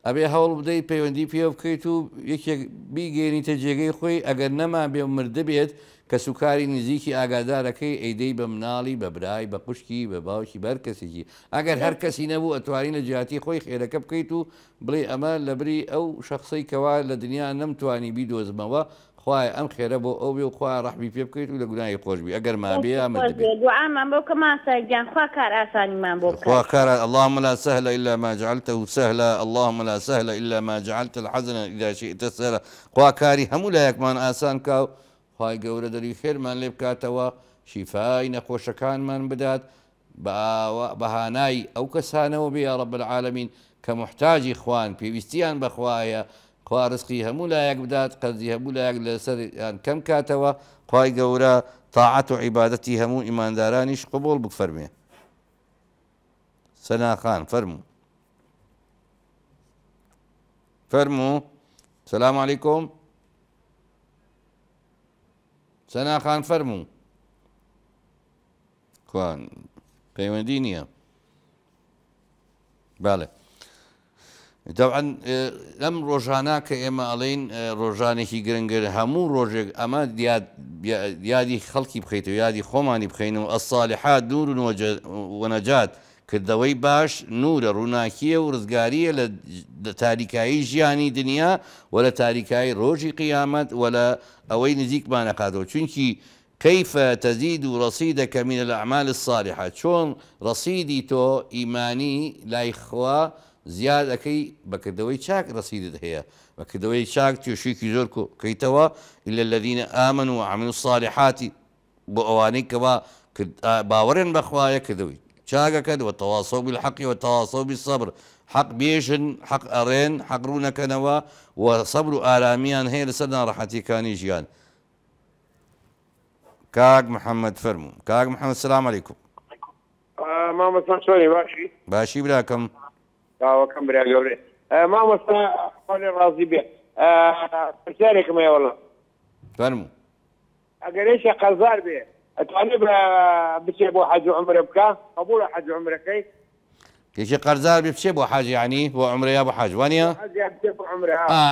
ئەبێ هەوڵ بدەیت پەیوەندی پێ بکەیت و یەکێک بیگەێنیتە جێگەی خۆی ئەگەر نەما بێ مردە بێت کە سوکاری نزیکی ئاگادارەکەی ئەیدەی بە مناڵی بە برای بە قوشکی بە باوکی بەر کەسێکی ئەگەر هەر کەسی نەبوو ئەتوانی لە جیاتی خۆی خێرەکە بکەیت و بڵێ ئەمە لەبری ئەو شخصی کەوا لە دنیا نەمتوانی بیدۆزمەوە خوای ئەم خێرە بۆ ئەو بێ و خوا ڕحبی پێ بکەیت خوش لە گوناایی ما ئەگەر ما بێ ئەمەمان بۆ کەمان ساگیان خوا کار ئاسانیمان بۆ خوا کارە اللهم لا سهل إلا ما جعلته سهلا اللهم لا سهل إلا ما جعلت الحزن إذا شئت سهلا خوا کاری هەموو لایەکمان آسان کاو خی گەورە دەری خێرمان لێ بکاتەوە شیفای نەخۆشەکانمان بدات بەهانایی ئەو کەسانەوە بیاڕە العالمین کە محتاجی خوان پێویستیان بەخوایە خوارزقی هەموو لایەک بدات قەرزی هەبوو لایەک لەسەریان کەم کاتەوە خی گەورە تاعات و عیباەتی هەموو ئیماندارانیش قبول بفەرمێ سەناخان فەرموو فەرموو سلام عليكم سەناخان فەرموو کوان پەیوەندی نییە باڵێ دەبعاەن ئەم اه، ڕۆژانا کە ئێمە ئەڵین اه، ڕۆژانێکی گرنگگر هەموو ڕۆژێک ئەمە یادی خەڵکی بخیت و یادی خۆمانی بخین و ئەساالحات دوور وەنەجات که دوی باش نور روناکی و رزگاری لتاریکای جیانی دنیا و لە تاریکایی ڕۆژی قیامەت و لە ئەوەی نزیکمانەقاتەوە چونکی كيف تزيد رصيدك من الأعمال الصالحة شون رصيدي تو إيماني لا إخوة زيادة لایخوا زیادەکەی بەکردەوەی چاک ڕسیدت هەیە بەکردەوەی چاک يزوركو كي توا إلا الذين آمنوا وعملوا الصالحات بأوانيك با باورين بخوايا كدوي شاقكد وتواصوا بالحق وتواصوا بالصبر حق بيشن حق أرين حق رونك نوا وصبروا آلاميا هي لسنا رحتي كاني جيان كاك محمد فرمو كاك محمد السلام عليكم آه، ما مسا شوني باشي باشي بلاكم يا آه، وكم بريا جوري آه، ما مسا قولي راضي بي أه يا والله فرمو أقريش قزار بيه توانی بچێ بۆ حەج عمرە بکە قبول حەج عمرەکەی یەکی قەرزار بچێ بو حاج ینی بۆ عمرەیە بە حاجوانە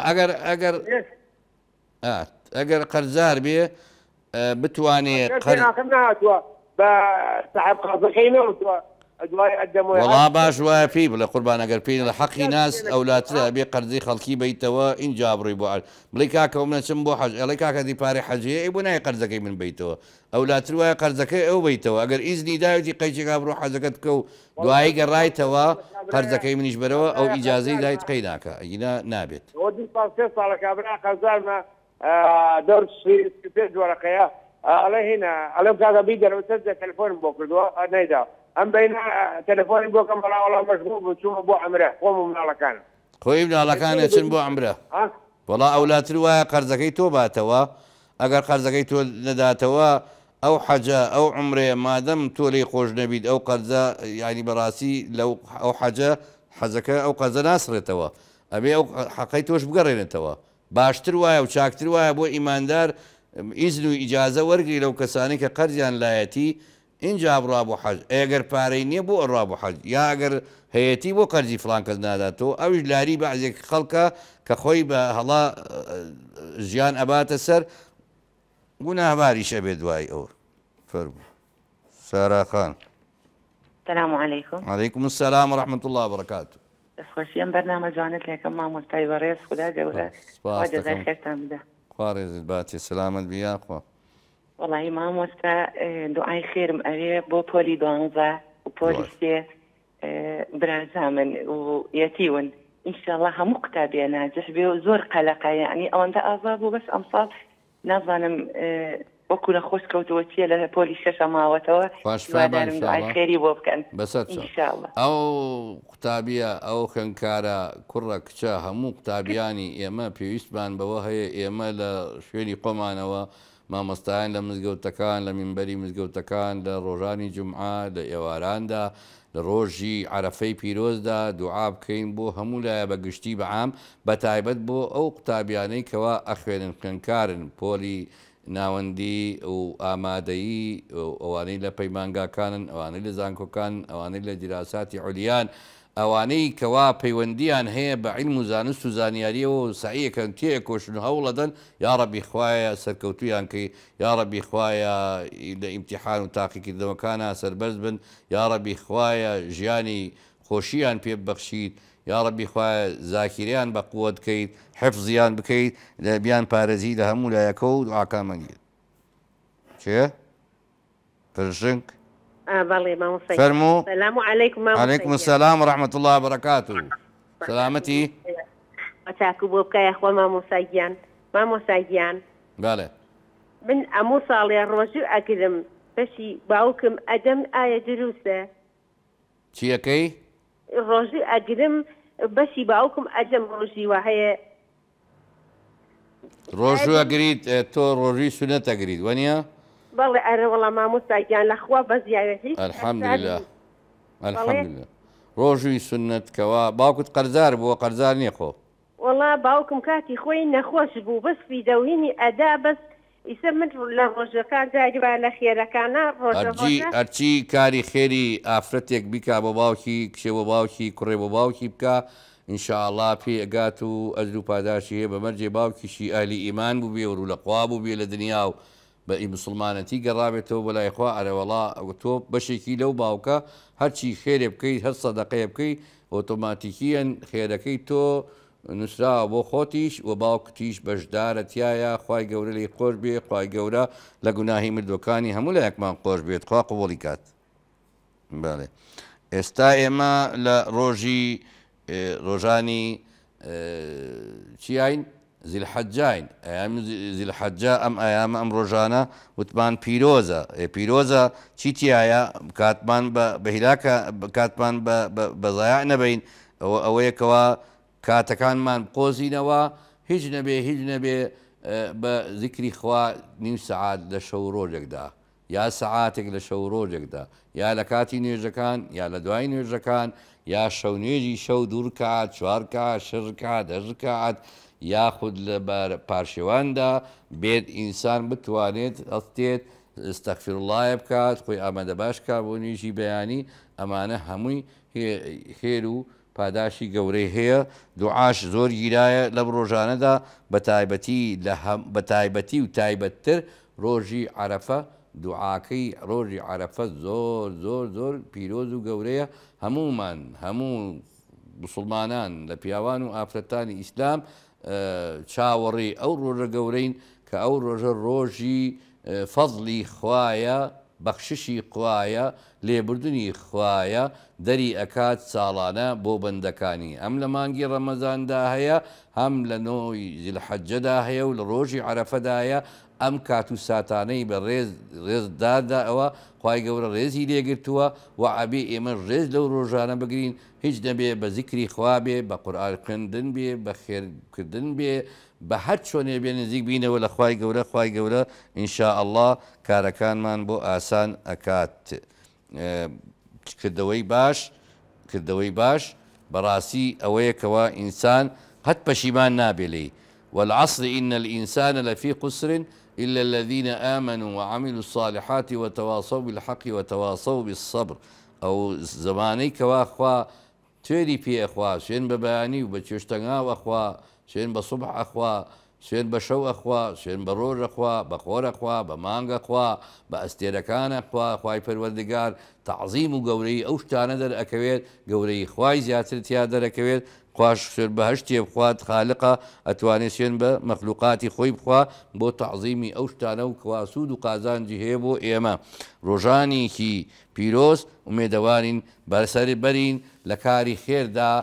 ئەگەر ئەگەر ئەگەر قەرزار بێ بتوانێت قەرەکەی نەوە دواي قدموا والله باش شو في بلا قربان أقل في حقي ناس او لا تبي قرضي خلقي بيتوا ان جاب ربو على بليك هاك من شم بو حج عليك هاك دي فاري حج ابن اي قرضك من بيتوا او لا تروا قرضك او بيتوا اگر اذن دايتي قيجي قاب روح حزقتك دواي قراي توا قرضك من يجبروا او إجازي دايت قيداك اينا نابت ودي باسيس على كابرا قزالنا آه، دور سي سي دور ئەڵێ هنا ئەلم کاگە بیدەرەوە سەرجە تەلفۆنم بۆ کردووە نەیدا ئەم بین تەلفۆنی بۆ کەم بەڵاوڵا مەشغوب بوو چوومە بۆ ئەمرە خۆم مناڵەکان خۆی مناڵەکانە چن بۆ ئەمرە وڵا ئەولاتر وایە قەرزەکەی تۆ باتەوە ئەگەر قەرزەکەی تۆ نەداتەوە ئەو حەجە ئەو عمرێ مادەم تۆ لی خۆش نەبیت ئەو قەرزە یعنی بەڕاستی لەو ئەو حەجە حەزەکە ئەو قەزە ناسرێتەوە ئەبێ ئەو حەقەی تۆش بگەڕێنێتەوە باشتر وایە و چاکتر وایە بۆ ئیماندار اذن و اجازه ورگی لو ئیجازە وەرگی لەو کەسانی کە قەرزیان لایەتی اینجا ڕابوو حەج ئەگەر پارەی نییە بۆ حج یا اگر هیتی بو قەرزی فلان کەس ناداتەوە آه، او لاری بعضی بەعزێک خەڵکە کە خۆی بە هەڵا ژیان ئەباتە سەر گوناهباریشە بێ دوای ئەوە سارا خان السلام عليكم عليكم السلام ورحمة الله وبركاته خوشيان برنامج جانت لكم مع مستعي وريس خدا خدا وجزاك خير تامده پارێزت باتی سلامت بیاخۆ وڵی مامۆستا آه، دوعای خێرم ئەوێ بۆ پۆلی دوانزە و پۆلیسێ آه، برازا من و یەتیون ئینشاءله هەموو قوتابێ ناجەش بێ و زۆر قەلەقایە يعني ئەنی ئەوەندە ئازا بوو بەس ئەمساڵ نازانم آه، وەکو نەخۆش کەوتەوە چیە لە پۆلی شەشە ماوەتەوە خێری بۆ بکەن بەسەر ئەو قوتابیە ئەو خەنکارە کوڕە کچە هەموو قوتابیانی ئێمە پێویستمان بەوە هەیە ئێمە لە شوێنی خۆمانەوە مامەستایان لە مزگەوتەکان لە منبەری مزگەوتەکان لە ڕۆژانی جمعا لە ئێواراندا لە ڕۆژی عرفەی پیرۆزدا دوعا بکەین بۆ هەموو لایە بەگشتی بەعام بە تایبەت بۆ ئەو قوتابیانەی کەوا ئەخوێنن خوێنکارن پۆلی ناوندی و ئامادەیی ئەوانەی لە پەیمانگاکانن ئەوانەی لە زانکۆکان ئەوانەی لە دیراساتی عولیان کوا کەوا پەیوەندیان هەیە بە عیلم و زانست و زانیاری و کن تیه سعیەکەن تێ کۆشن هەوڵەدەن یاڕەبی خوایە سەرکەوتویان کەی یاڕەبی خوایە لە امتحان و تاقی که تاقیکردەوەکانە سربەرز بن یا ربی یاڕەبی خوایە ژیانی پی بخشید يا ربي خوا زاکیریان بە قوت بکەیت حفزیان بکەیت لە بیان پارێزی لە هەموو لایەکە و دوعاکان مەگیر آه، السلام پرشنگ فەرمو علیکم سلام ورحمة الله سلامتي اتاكو بوكا يا اخوان ما خۆ ما مامۆساگیان بەڵێ من صالي الرجوع ڕۆژوو فشي باوكم ادم ئەدەم ئایا شي اكي الرجوع ئەگرم بەشی باوکم ئەجەم ڕۆژیوە هەیە ڕۆژوەگریت تۆ ڕۆژی سونەتەگریت وەنیە؟ بەڵێ ئەرە وەڵام مامۆستاگیان لەخوا بە زیارەتی ئەلحەمدلله ڕۆژوی سنت کەوا باوکت قەرزار بووە قەرزار نیە خۆ وەڵا باوکم کاتی خۆی نەخۆش بوو بەسپی دەوینی ئەدا بەس ئیسە من لە ڕۆژەکان جاریوە لە خێرەکانە ئەرچی کاری خێری ئافرەتێک بیکا بۆ باوکی کشێوە باوکی کوڕێ بۆ باوکی بکە انشاءله پێ ئەگات و ئەز و پاداشی هەیە بەمەرجێ باوکیشی ئالی ئیمان بوو بێ و لە قوا بوو بێ لە دنیا و بە ئی مسلمانەتی گەڕابێتەوە بەلایخوا ئەرەوەڵا تۆ بەشێکی لەو باوکە هەرچی خێرێ بکەیت هەر سەدەقەیە بکەیت ئۆتۆماتیکیەن خێرەکەی تۆ نووسراوە بۆ خۆتیش و باوکتیش بەشدارە تایە خی گەورە لی خۆش بێ خی گەورە لە گوناهی مردەکانی هەموو لە یەکمان خۆش بێت خوا قوڵی کات بڵێ ئێستا ئێمە لە ڕۆژی ڕۆژانی چیین زیل حەجین زیل حەجا ئەم ئایامە ئەم ڕۆژانە وتمان پیرۆزە پیرۆزە چیتیایە کاتمان بە هیلاکە کاتمان بەزایە نەبین ئەوە ئەوەیەکەوە کاتەکانمان قۆزینەوە هیچ نەبێ هیچ نەبێ بە زیکری خوا نیم سعات لە شەو ڕۆژێکدا یا سعاتێک لە شەو ڕۆژێکدا یا لە کاتی نوێژەکان یا لە دوای نوێژەکان یا شەو نوێژی شەو دوورکات چوارکە شڕکە دەژکات یاخود لە پارشێواندا بێت ئینسان بتوانێت ئەستێت ستەخفر وڵایە بکات خۆی ئامادە باشکە بۆ نوێژی بەیانی ئەمانە هەمووی خێر و پاداشی گەورەی هەیە دوعاش زۆر گیرایە لەم ڕۆژانەدا بە تایبەتی و تایبەتتر ڕۆژی عرفە دوعاکەی ڕۆژی عرفە زۆر زۆر زۆر پیرۆز و گەورەیە هەمومان هەموو مسلمانان لە پیاوان و ئافرەتانی ئیسلام چاوەڕی ئەو ڕۆژە گەورەین کە ئەو ڕۆژە ڕۆژی فەضلی خوایە بەخششی خوایە لێبردننی خوایە دەری ئەکات ساڵانە بۆ بەندەکانی ئەم لە مانگی ڕەمەزاندا هەیە هەم لە نۆی زیلحەجەدا هەیە و لە ڕۆژی عرفەدایە ام كاتو ساتاني ساتانەی بە دادا او ئەوە خی گەورە ڕێزی لێگرتووە و عبێ ئێمە ڕێز لەو ڕۆژانە بگرین هیچ نەبێ بە زیکری خوابێ بي قورآکردن بێ بە خێرکردن بێ بە هەر چۆنێ بێ نزیک بینەوە لە خی گەورە خی گەورە ئینشاء الله کارەکانمان بۆ ئاسان ئەکات آه، كردوي باش كردوي باش براسي اوي كوا انسان پەشیمان بشيمان نابلي والعصر إن الإنسان لفي قسر إلا الذين آمنوا وعملوا الصالحات وتواصوا بالحق وتواصوا بالصبر أو زماني كواخوا تێری پێ ئەخوا شوێن بە بەیانی و بە چێشتەنگاو ئەخوا شوێن بە سوبح ئەخوا شوێن بە شەو أخوا شوێن أخوا ڕۆژەخوا أخوا خۆرەخوا بە مانگەخوا بە تعظيم خی پەروەردگار تعظیم و گەورەی ئەو شتانە خوش سر بەهشتێ بخوات خالقا ئەتوانێت سێن بە مەخلوقاتی خۆی بخوا بۆ تعظیمی ئەو شتانە و کواسوود و قازانجی هەیە بۆ ئێمە ڕۆژانێکی پیرۆز ومێدەوانین بەرسەری بەرین لە کاری خێردا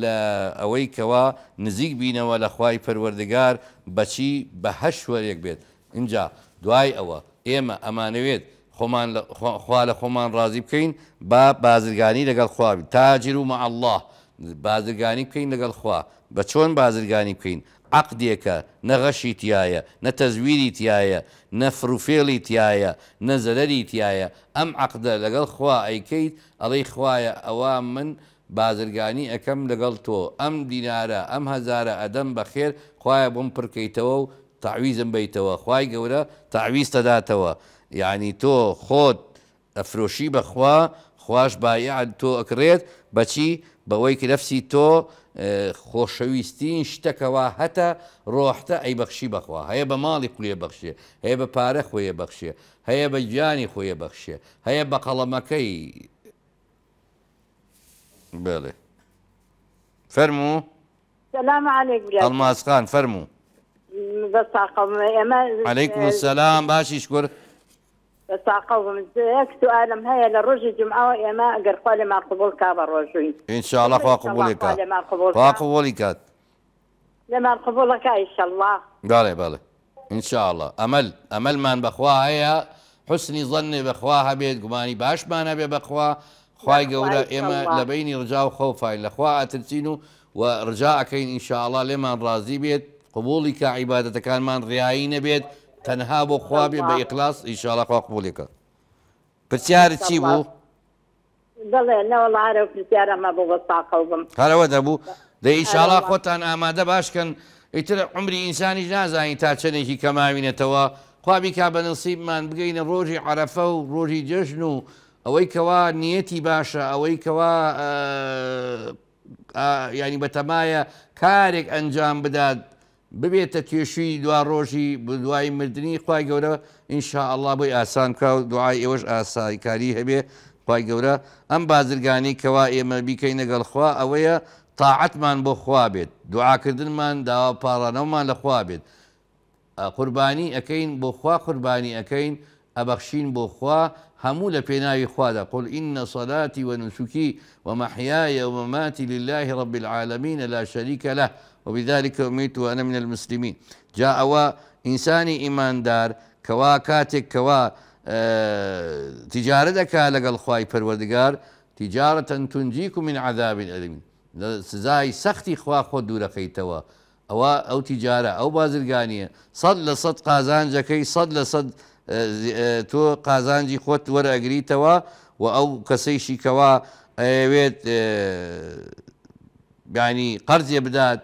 لە ئەوەی کەوا نزیک بینەوە لە خوای پەروەردگار بەچی بە هەش وەرێک بێت اینجا دوای ئەوە ئێمە ئەمانەوێت خۆمان خوا لە خۆمان ڕازی بکەین با بازرگانی لەگەڵ خوابی تاجر و مع الله. بازرگانی بکەین لەگەڵ خوا بە چۆن بازرگانی بکەین عقدێکە نەغەشی تایە نەتەزویری تایە نەفروفێڵی تایە نەزەرەری تایە ئەم عقدە لەگەڵ خوا ئەیکەیت ئەڵەی خوایە ئەوە من بازرگانی ئەەکەم لەگەڵ تۆ ئەم دینارە ئەم هزارە ئەدەم بەخێر خوایە بۆم پڕکەیتەوە و تاویزم بیتەوە خی گەورە تاویستەداتەوە یعنی تۆ خۆت ئەفرۆشی بەخوا خوش بایعن تۆ ئەکرێت بەچی بەوەی کە نەفسی تۆ اه، خۆشەویستین شتەکەەوە حتا روحتا ای بخشی بخوا هەیە با مالی خوی بخشی هەیە با پاره خوی بخشی هەیە با جانی خوی بخشی هەیە با قلمکی بله فرمو سلام عليك الماسخان فەرمو بەساقم ئێمە عەیکم السلام باشیش شکر ساقوم اكتو عالم هيا للرجل جمعة ما اقر قولي ما قبول كابا ان شاء الله فاقبولك فاقبولك لما قبولك ان شاء الله بله بله ان شاء الله امل امل من بخوا هي حسني ظني بخواها بيت قماني باش ما نبي بخوا خواي قولا اما لبيني رجاء وخوفا الا خوا اترسينو ورجاء ان شاء الله لمن راضي بيت قبولك عبادتك كان من ريايين بيت تەنها بۆ خوابێ بە ئیقلاس ئیشاڵەخوا قبولێکە پرسیارت چی بوو؟ دەڵێ نەوەڵارە پرسیارەمە بۆ بەستاقە بم هەرەوە دەبوو دە ئیشاڵا خۆتان ئامادە باشکەن ئیتر عمری ئینسانی نازانین تا چنێکی کەماوینێتەوە خوابی کا بە نسیبمان بگەینە ڕۆژی عرەفە و ڕۆژی جەژن و ئەوەی کەوا نیەتی باشە ئەوەی کەوا ینی بەتەمایە کارێک ئەنجام بدات ببێتە توێشوی دوا ڕۆژی دوای مردنی خی گەورە ئینشاء الله بۆی ئاسان کا و دوعای ئێوەش ئاسایکاری هەبێ خی گەورە ئەم بازرگانی کەوا ئێمە بیکەی نەگەڵ خوا ئەوەیە تاعتمان بۆ خوا بێت دوعاکردنمان داوا پاڕانەومان لە خوا بێت قوربانی ئەەکەین بۆ خوا قوربانی ئەەکەین ئەبەخشین بۆ خوا هەموو لە پێناوی خوادا قل إن صلاتي ونسكي ومحياي ومماتي لله رب العالمين لا شريك له وبذلك أميت وأنا من المسلمين جاء وإنساني إيمان دار كوا كاتك كوا آه، تجارة دكا الخواي خواي پروردگار تجارة تنجيكم من عذاب الألم سزاي سختي خوا خود دور خيتوا أو أو تجارة أو بازرقانية صد لصد قازان جكي صد لصد آه، آه، تو قازان جي خود ور أقريتوا وأو كسيشي كوا يعني قرض يبدأ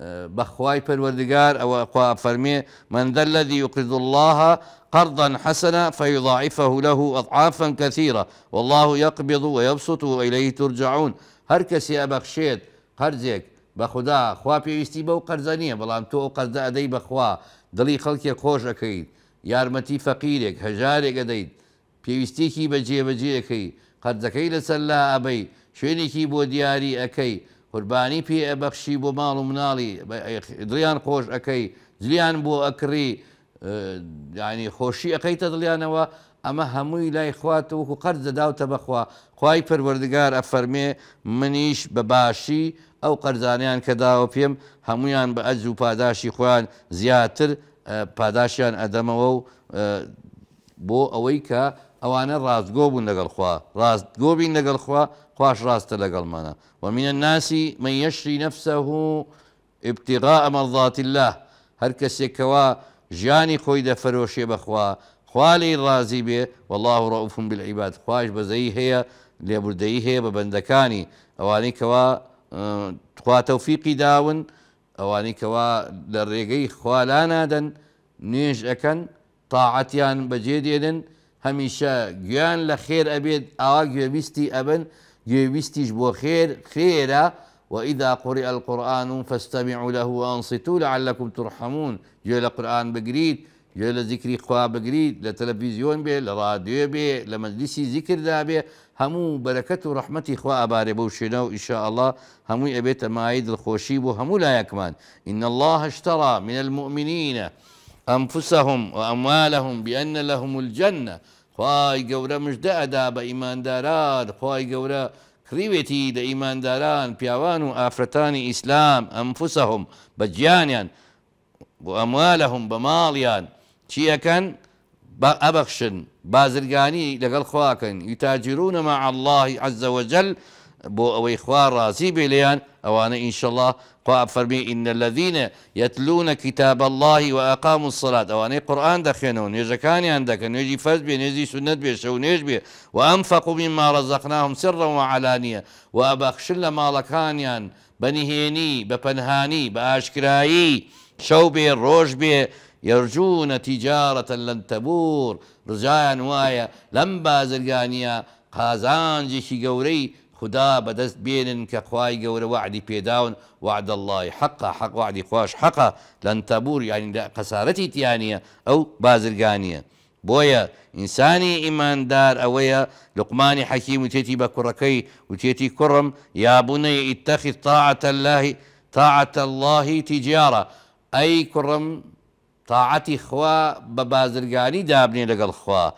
بخواي بالوردقار او أقوى فرمي من ذا الذي يقرض الله قرضا حسنا فيضاعفه له اضعافا كثيره والله يقبض ويبسط واليه ترجعون هركس يا بخشيت قرزك بخدا خوا پێویستی بەو قەرزانە بەڵام تۆ قەرزە ئەدەی بەخوا دڵی خەڵکی خۆش ئەەکەیت یارمەتی فەقیرێک هەژارێک ئەدەیت پێویستێکی بە جێبەجێەکەی قەرزەکەی لەسەر لا ئەبەی شوێنێکی بۆ دیاری ئەەکەی قوربانی پێ ئەبەخشی بۆ ماڵ و مناڵی دڵیان خۆش ئەەکەی زلیان بۆ ئەکڕی ینی خۆشی ئەەکەیتە دڵیانەوە ئەمە هەمووی لای خواتە وەکو قەر دەداوتە بەخوا خی پەروەردگار ئەفەرمێ منیش بە باشی ئەو قەرزانیان کە داوە پێم هەمویان بە ئەج و پاداشی خۆیان زیاتر پاداشیان ئەدەمەوە و بۆ ئەوەی کە ئەوانە ڕازگۆ بوون لەگەڵ خوا ڕاستگۆبین لەگەڵ خوا خواش راست لقل مانا ومن الناس من يشري نفسه ابتغاء مرضات الله هر هەر کەسێکەوە جاني خۆی دەفەرۆشێ بخوا خوالي ڕازی به والله ڕعوفم بالعباد خواش بەزەی هي لێبوردەیی هي ببندكاني اواني كوا خوا توفيقي داون اواني كوا لە ڕێگەی خوالانادەن نوێژ ئەەکەن تاعەتیان بەجێ دێنن هميشا جيان لخير ابيد ئەبێت بيستي ابن جيويستيش بو خير خيرا وإذا قرئ القرآن فاستمعوا له وأنصتوا لعلكم ترحمون جو القرآن بقريد جو لذكري خوا بقريد لتلفزيون به لراديو به لمجلسي ذكر ذا به همو بركة ورحمة إخوة أباري بوشنو إن شاء الله همو أبيت مايد الخوشي بو همو لا يكمان إن الله اشترى من المؤمنين أنفسهم وأموالهم بأن لهم الجنة خواي خی گەورە دا ئەدا بە ئیمانداران خی گەورە کڕیوێتی لە ئیمانداران پیاوان و ئافرەتانی ئیسلام ئەمفوسەهم بە گیانیان بۆ ئەموالەهم بە ماڵیان ابخشن ئەبەخشن بازرگانی خواكن يتاجرون مع الله عز وجل بۆ ئەوەی خوا ڕازی بێ لەیان ئەوانە ئینشله خوا فەرمی ئینە لەدینە یەتلوونە کتاب اللهی و ئەقام و سڵات قرآن دخينون دەخێنەوە نوێژەکانیان دەکەن نوێژی فەز بێ نێزی سنت بێشە و نێژ بێ و ئەم فەقومی ماڕەزەقناهم سڕەوە علانیە و ئەبەخشن لە ماڵەکانیان بەنیهێنی بە پەنهانی بە ئاشکایی شەو بێ ڕۆژ لن یرجونە تیجارەتە لەن تەبور خدا بدست بێنن کە قول وعدي بيداون وعد الله حقا حق وعدي خواش حقا لن يعني لا یانی تيانية او بازرقانية بويا انساني ايمان دار اويا لقماني حكيم وتيتي بكركي وتيتي كرم يا بني اتخذ طاعة الله طاعة الله تجارة اي كرم طاعتي خوا ببازرقاني دابني دابنێ لەگەڵ خوا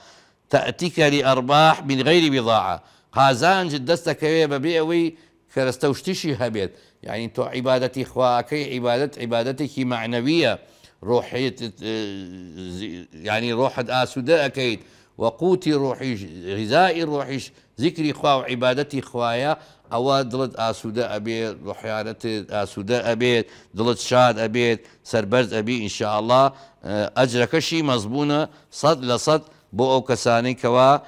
تأتيك لأرباح من غير بضاعة هازان جدست كوي ببيع وي كرستوشتشي هبيت يعني تو عبادتي خواكي عبادت عبادتك معنوية روحية يعني روحة آسودة أكيد وقوتي روحي غذائي روحي ذكري خوا وعبادتي خوايا أو دلت آسودة أبيت روحيانتي آسودة أبيت دلت شاد أبيت سربرز أبي إن شاء الله أجرك مزبونة صد لصد بو كساني كوا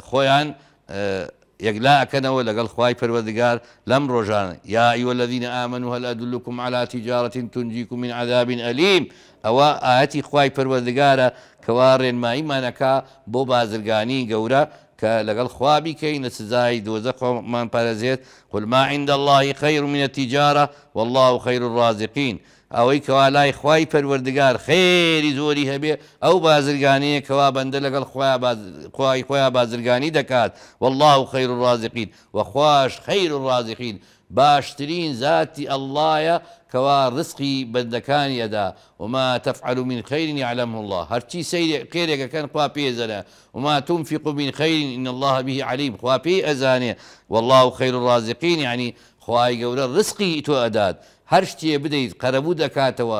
خويا آه، يقول لا ولا قال خواي فرودقار لم رجان يا أيها الذين آمنوا هل أدلكم على تجارة تنجيكم من عذاب أليم أو آتي خواي فرودقار كوارين ما إيمانك بو بازرقاني قورا لقال خوابي كين سزايد وزق من بارزيت قل ما عند الله خير من التجارة والله خير الرازقين ئەوەی کەوا لای خی پەروەردگار خێری زۆری هەبێ ئەو بازرگانەیە کەوا بەندە لەگەڵ خوای خۆیان بازرگانی دەکات والله و خەیر و ڕازقین وەخواش خەیر و ڕازقین باشترین ذاتی رزقی کەوا ڕسقی و وما تفعل من خير يعلمه الله چی سیر قیرێکە کەن خوا و وما تنفق من خير إن الله به عليم خوا پێی ئەزانێ والله خير الرازقين يعني خوای گەورە رزقی تو آداد هەر شتێ بدەیت قەرەبوو دەکاتەوە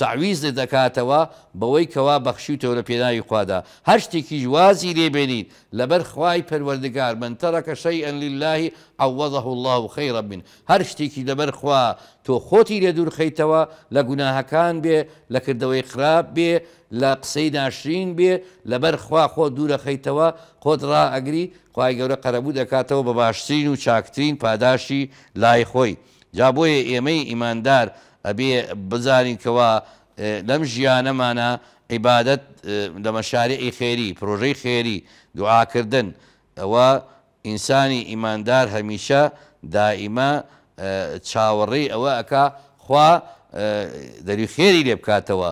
تاویز دەکاتەوە بەوەی کەوا بەخشیتەوە لە پێناوی خوادا هەر شتێکی جوازی لێبێنیت لەبەر خوای پەروەردگار من تەڕەکە شەی ئەلیلهی ئەوەضەه الله و خەیڕە بن هەر شتێکی لەبەر خوا تۆ خۆتی لێ دوور خەیتەوە لە گوناهەکان بێ لە کردەوەی خراپ بێ لە قسەی ناشرین بێ لەبەر خوا خۆ دوورە خەیتەوە خۆت ڕائگری خی گەورە قەرەبوو دەکاتەوە بە باشترین و چاکترین پاداشی لای خۆی. جا بۆیە ئێمەی ئیماندار ئەبێ بزانین کەەوە لەم ژیانەمانە عیبادت لەمەشاری خێری پرۆژەی خێری دوعاکردن ئەوە ئینسانی ئیماندار هەمیشە دائیمە چاوەڕی ئەوە ئەکا خوا دەری خێری لێ بکاتەوە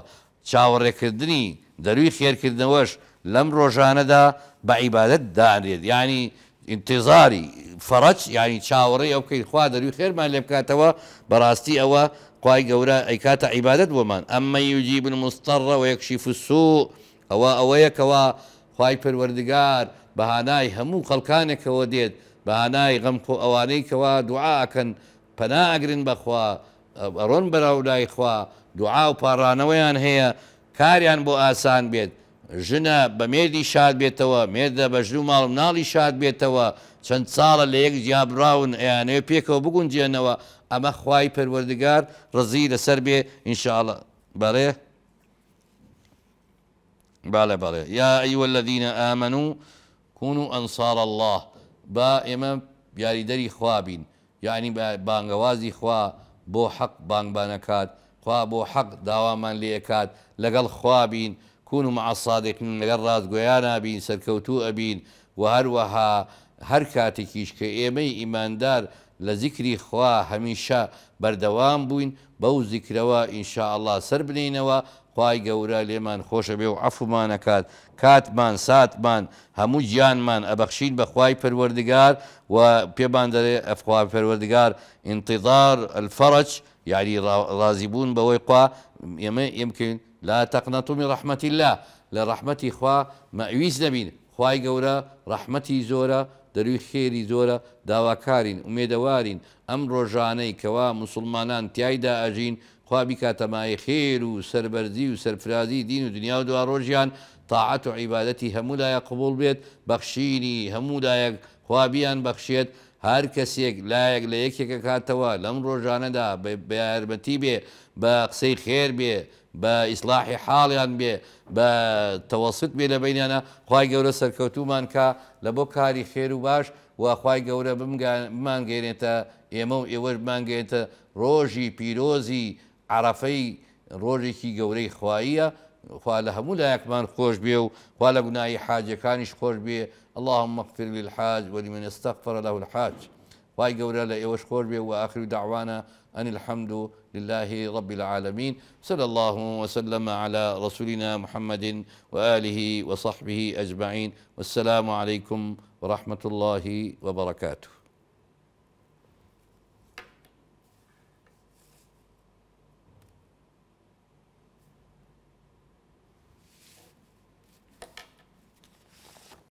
چاوەڕێکردنی دەروی خێرکردنەوەش لەم ڕۆژانەدا بە عیبادت دانرێت ینی ئینتێزاری فەرج یعنی چاوەڕێ ئەو کەی خوا دەروی خێرمان لێ بکاتەوە بەڕاستی ئەوە خی گەورە ئەیکاتە عیبادت بۆمان ئەممە یوجی بن مستەڕە و یەکشی فسو ئەوە ئەوەیەکەوە خی پروەردگار بەهانای هەموو خەڵکانێکەوە دێت بەهانای غەمکۆ ئەوانەیکەوە دوعاکەن پەناگرن بەخوا ڕۆن بەراولای خوا دوعا و پاڕانەوەیان هەیە کاریان بۆ ئاسان بێت ژنە بە مێردی شاد بێتەوە مێردە بە ژوو ماڵ ناڵی شاد بێتەوە چەند ساڵە لە یەک جیابراون ئەیانێ پێکەوە بگونجێنەوە ئەمە خی پەروەردگار ڕزی لەسەر بێ ئینشاءڵە بەڵێ بالە بەڵێ یا ئەیوە لە دینە ئامن و کوون و ئەنساڵ الله با ئێمە یاریدەری خوابین یعنی بانگەوازی خوا بۆ حەق بانگبانەکات خوا بۆ حەق داوامان لێکات لەگەڵ خوابین. کوون و معسادێکن لەگەر ڕازگویانە بین سەرکەوتو ئەبین و هەروەها هەر کاتێکیش کە ئێمەی ئیماندار لە زیکری خوا هەمیشە بەردەوام بووین بەو زیکرەوە ئینشاء الله سەر بنینەوە خی گەورە لێمان خۆشە بێ و عفومانەکات کاتمان ساتمان هەموو گیانمان ئەبەخشین بەخوای پەروەردگار و پێبان دەرێ ئەفخوا پەروەردگار انتظار الفەرج یاری ڕازی بوون بەوەی خوا ئێمە ئێمکەین لا تەقنەتومی ڕحمەتی لا لە ڕحمەتی خوا مەویست نەبین خی گەورە ڕحمەتی زۆرە دەروی خێری زۆرە داواکارین ومێدەوارین ئەم ڕۆژانەی کەوا مسلمانان تایدا ئەژین خوابی کاتەمای خێر و سربەرزی و سەرفرازی دین و دنیا و دوا ڕۆژیان تاعات و عیباەتی هەمودایە قبول بێت بەخشینی هەمودایەک خوابیان بەخشێت هەر کەسێک لایەک لە یەکێکە کاتەوە لەم ڕۆژانەدا بە یاربەتی بێ بە قسەی خێر بێ بە ئیسلاحی حاڵیان بێ بە تەوەسط بێ لە بینیانە خی گەورە سەرکەوتومان کە لە بۆ کاری خێر و باش وخوای گەورە بمانگەێنێتە ئێمە و ئێوەمانگەێتە ڕۆژی پیرۆزی عرافەی ڕۆژێکی گەورەی خواییە خوا لە هەموو لایەکمان خوش بێ و خوا لە گوناایی حاجەکانیش خۆش بێ اللهم اغفر للحاج ولمن استغفر له الحاج خواي قولا لا خوش خور بي وآخر دعوانا أن الحمد لله رب العالمين صلى الله وسلم على رسولنا محمد وآله وصحبه أجمعين والسلام عليكم ورحمة الله وبركاته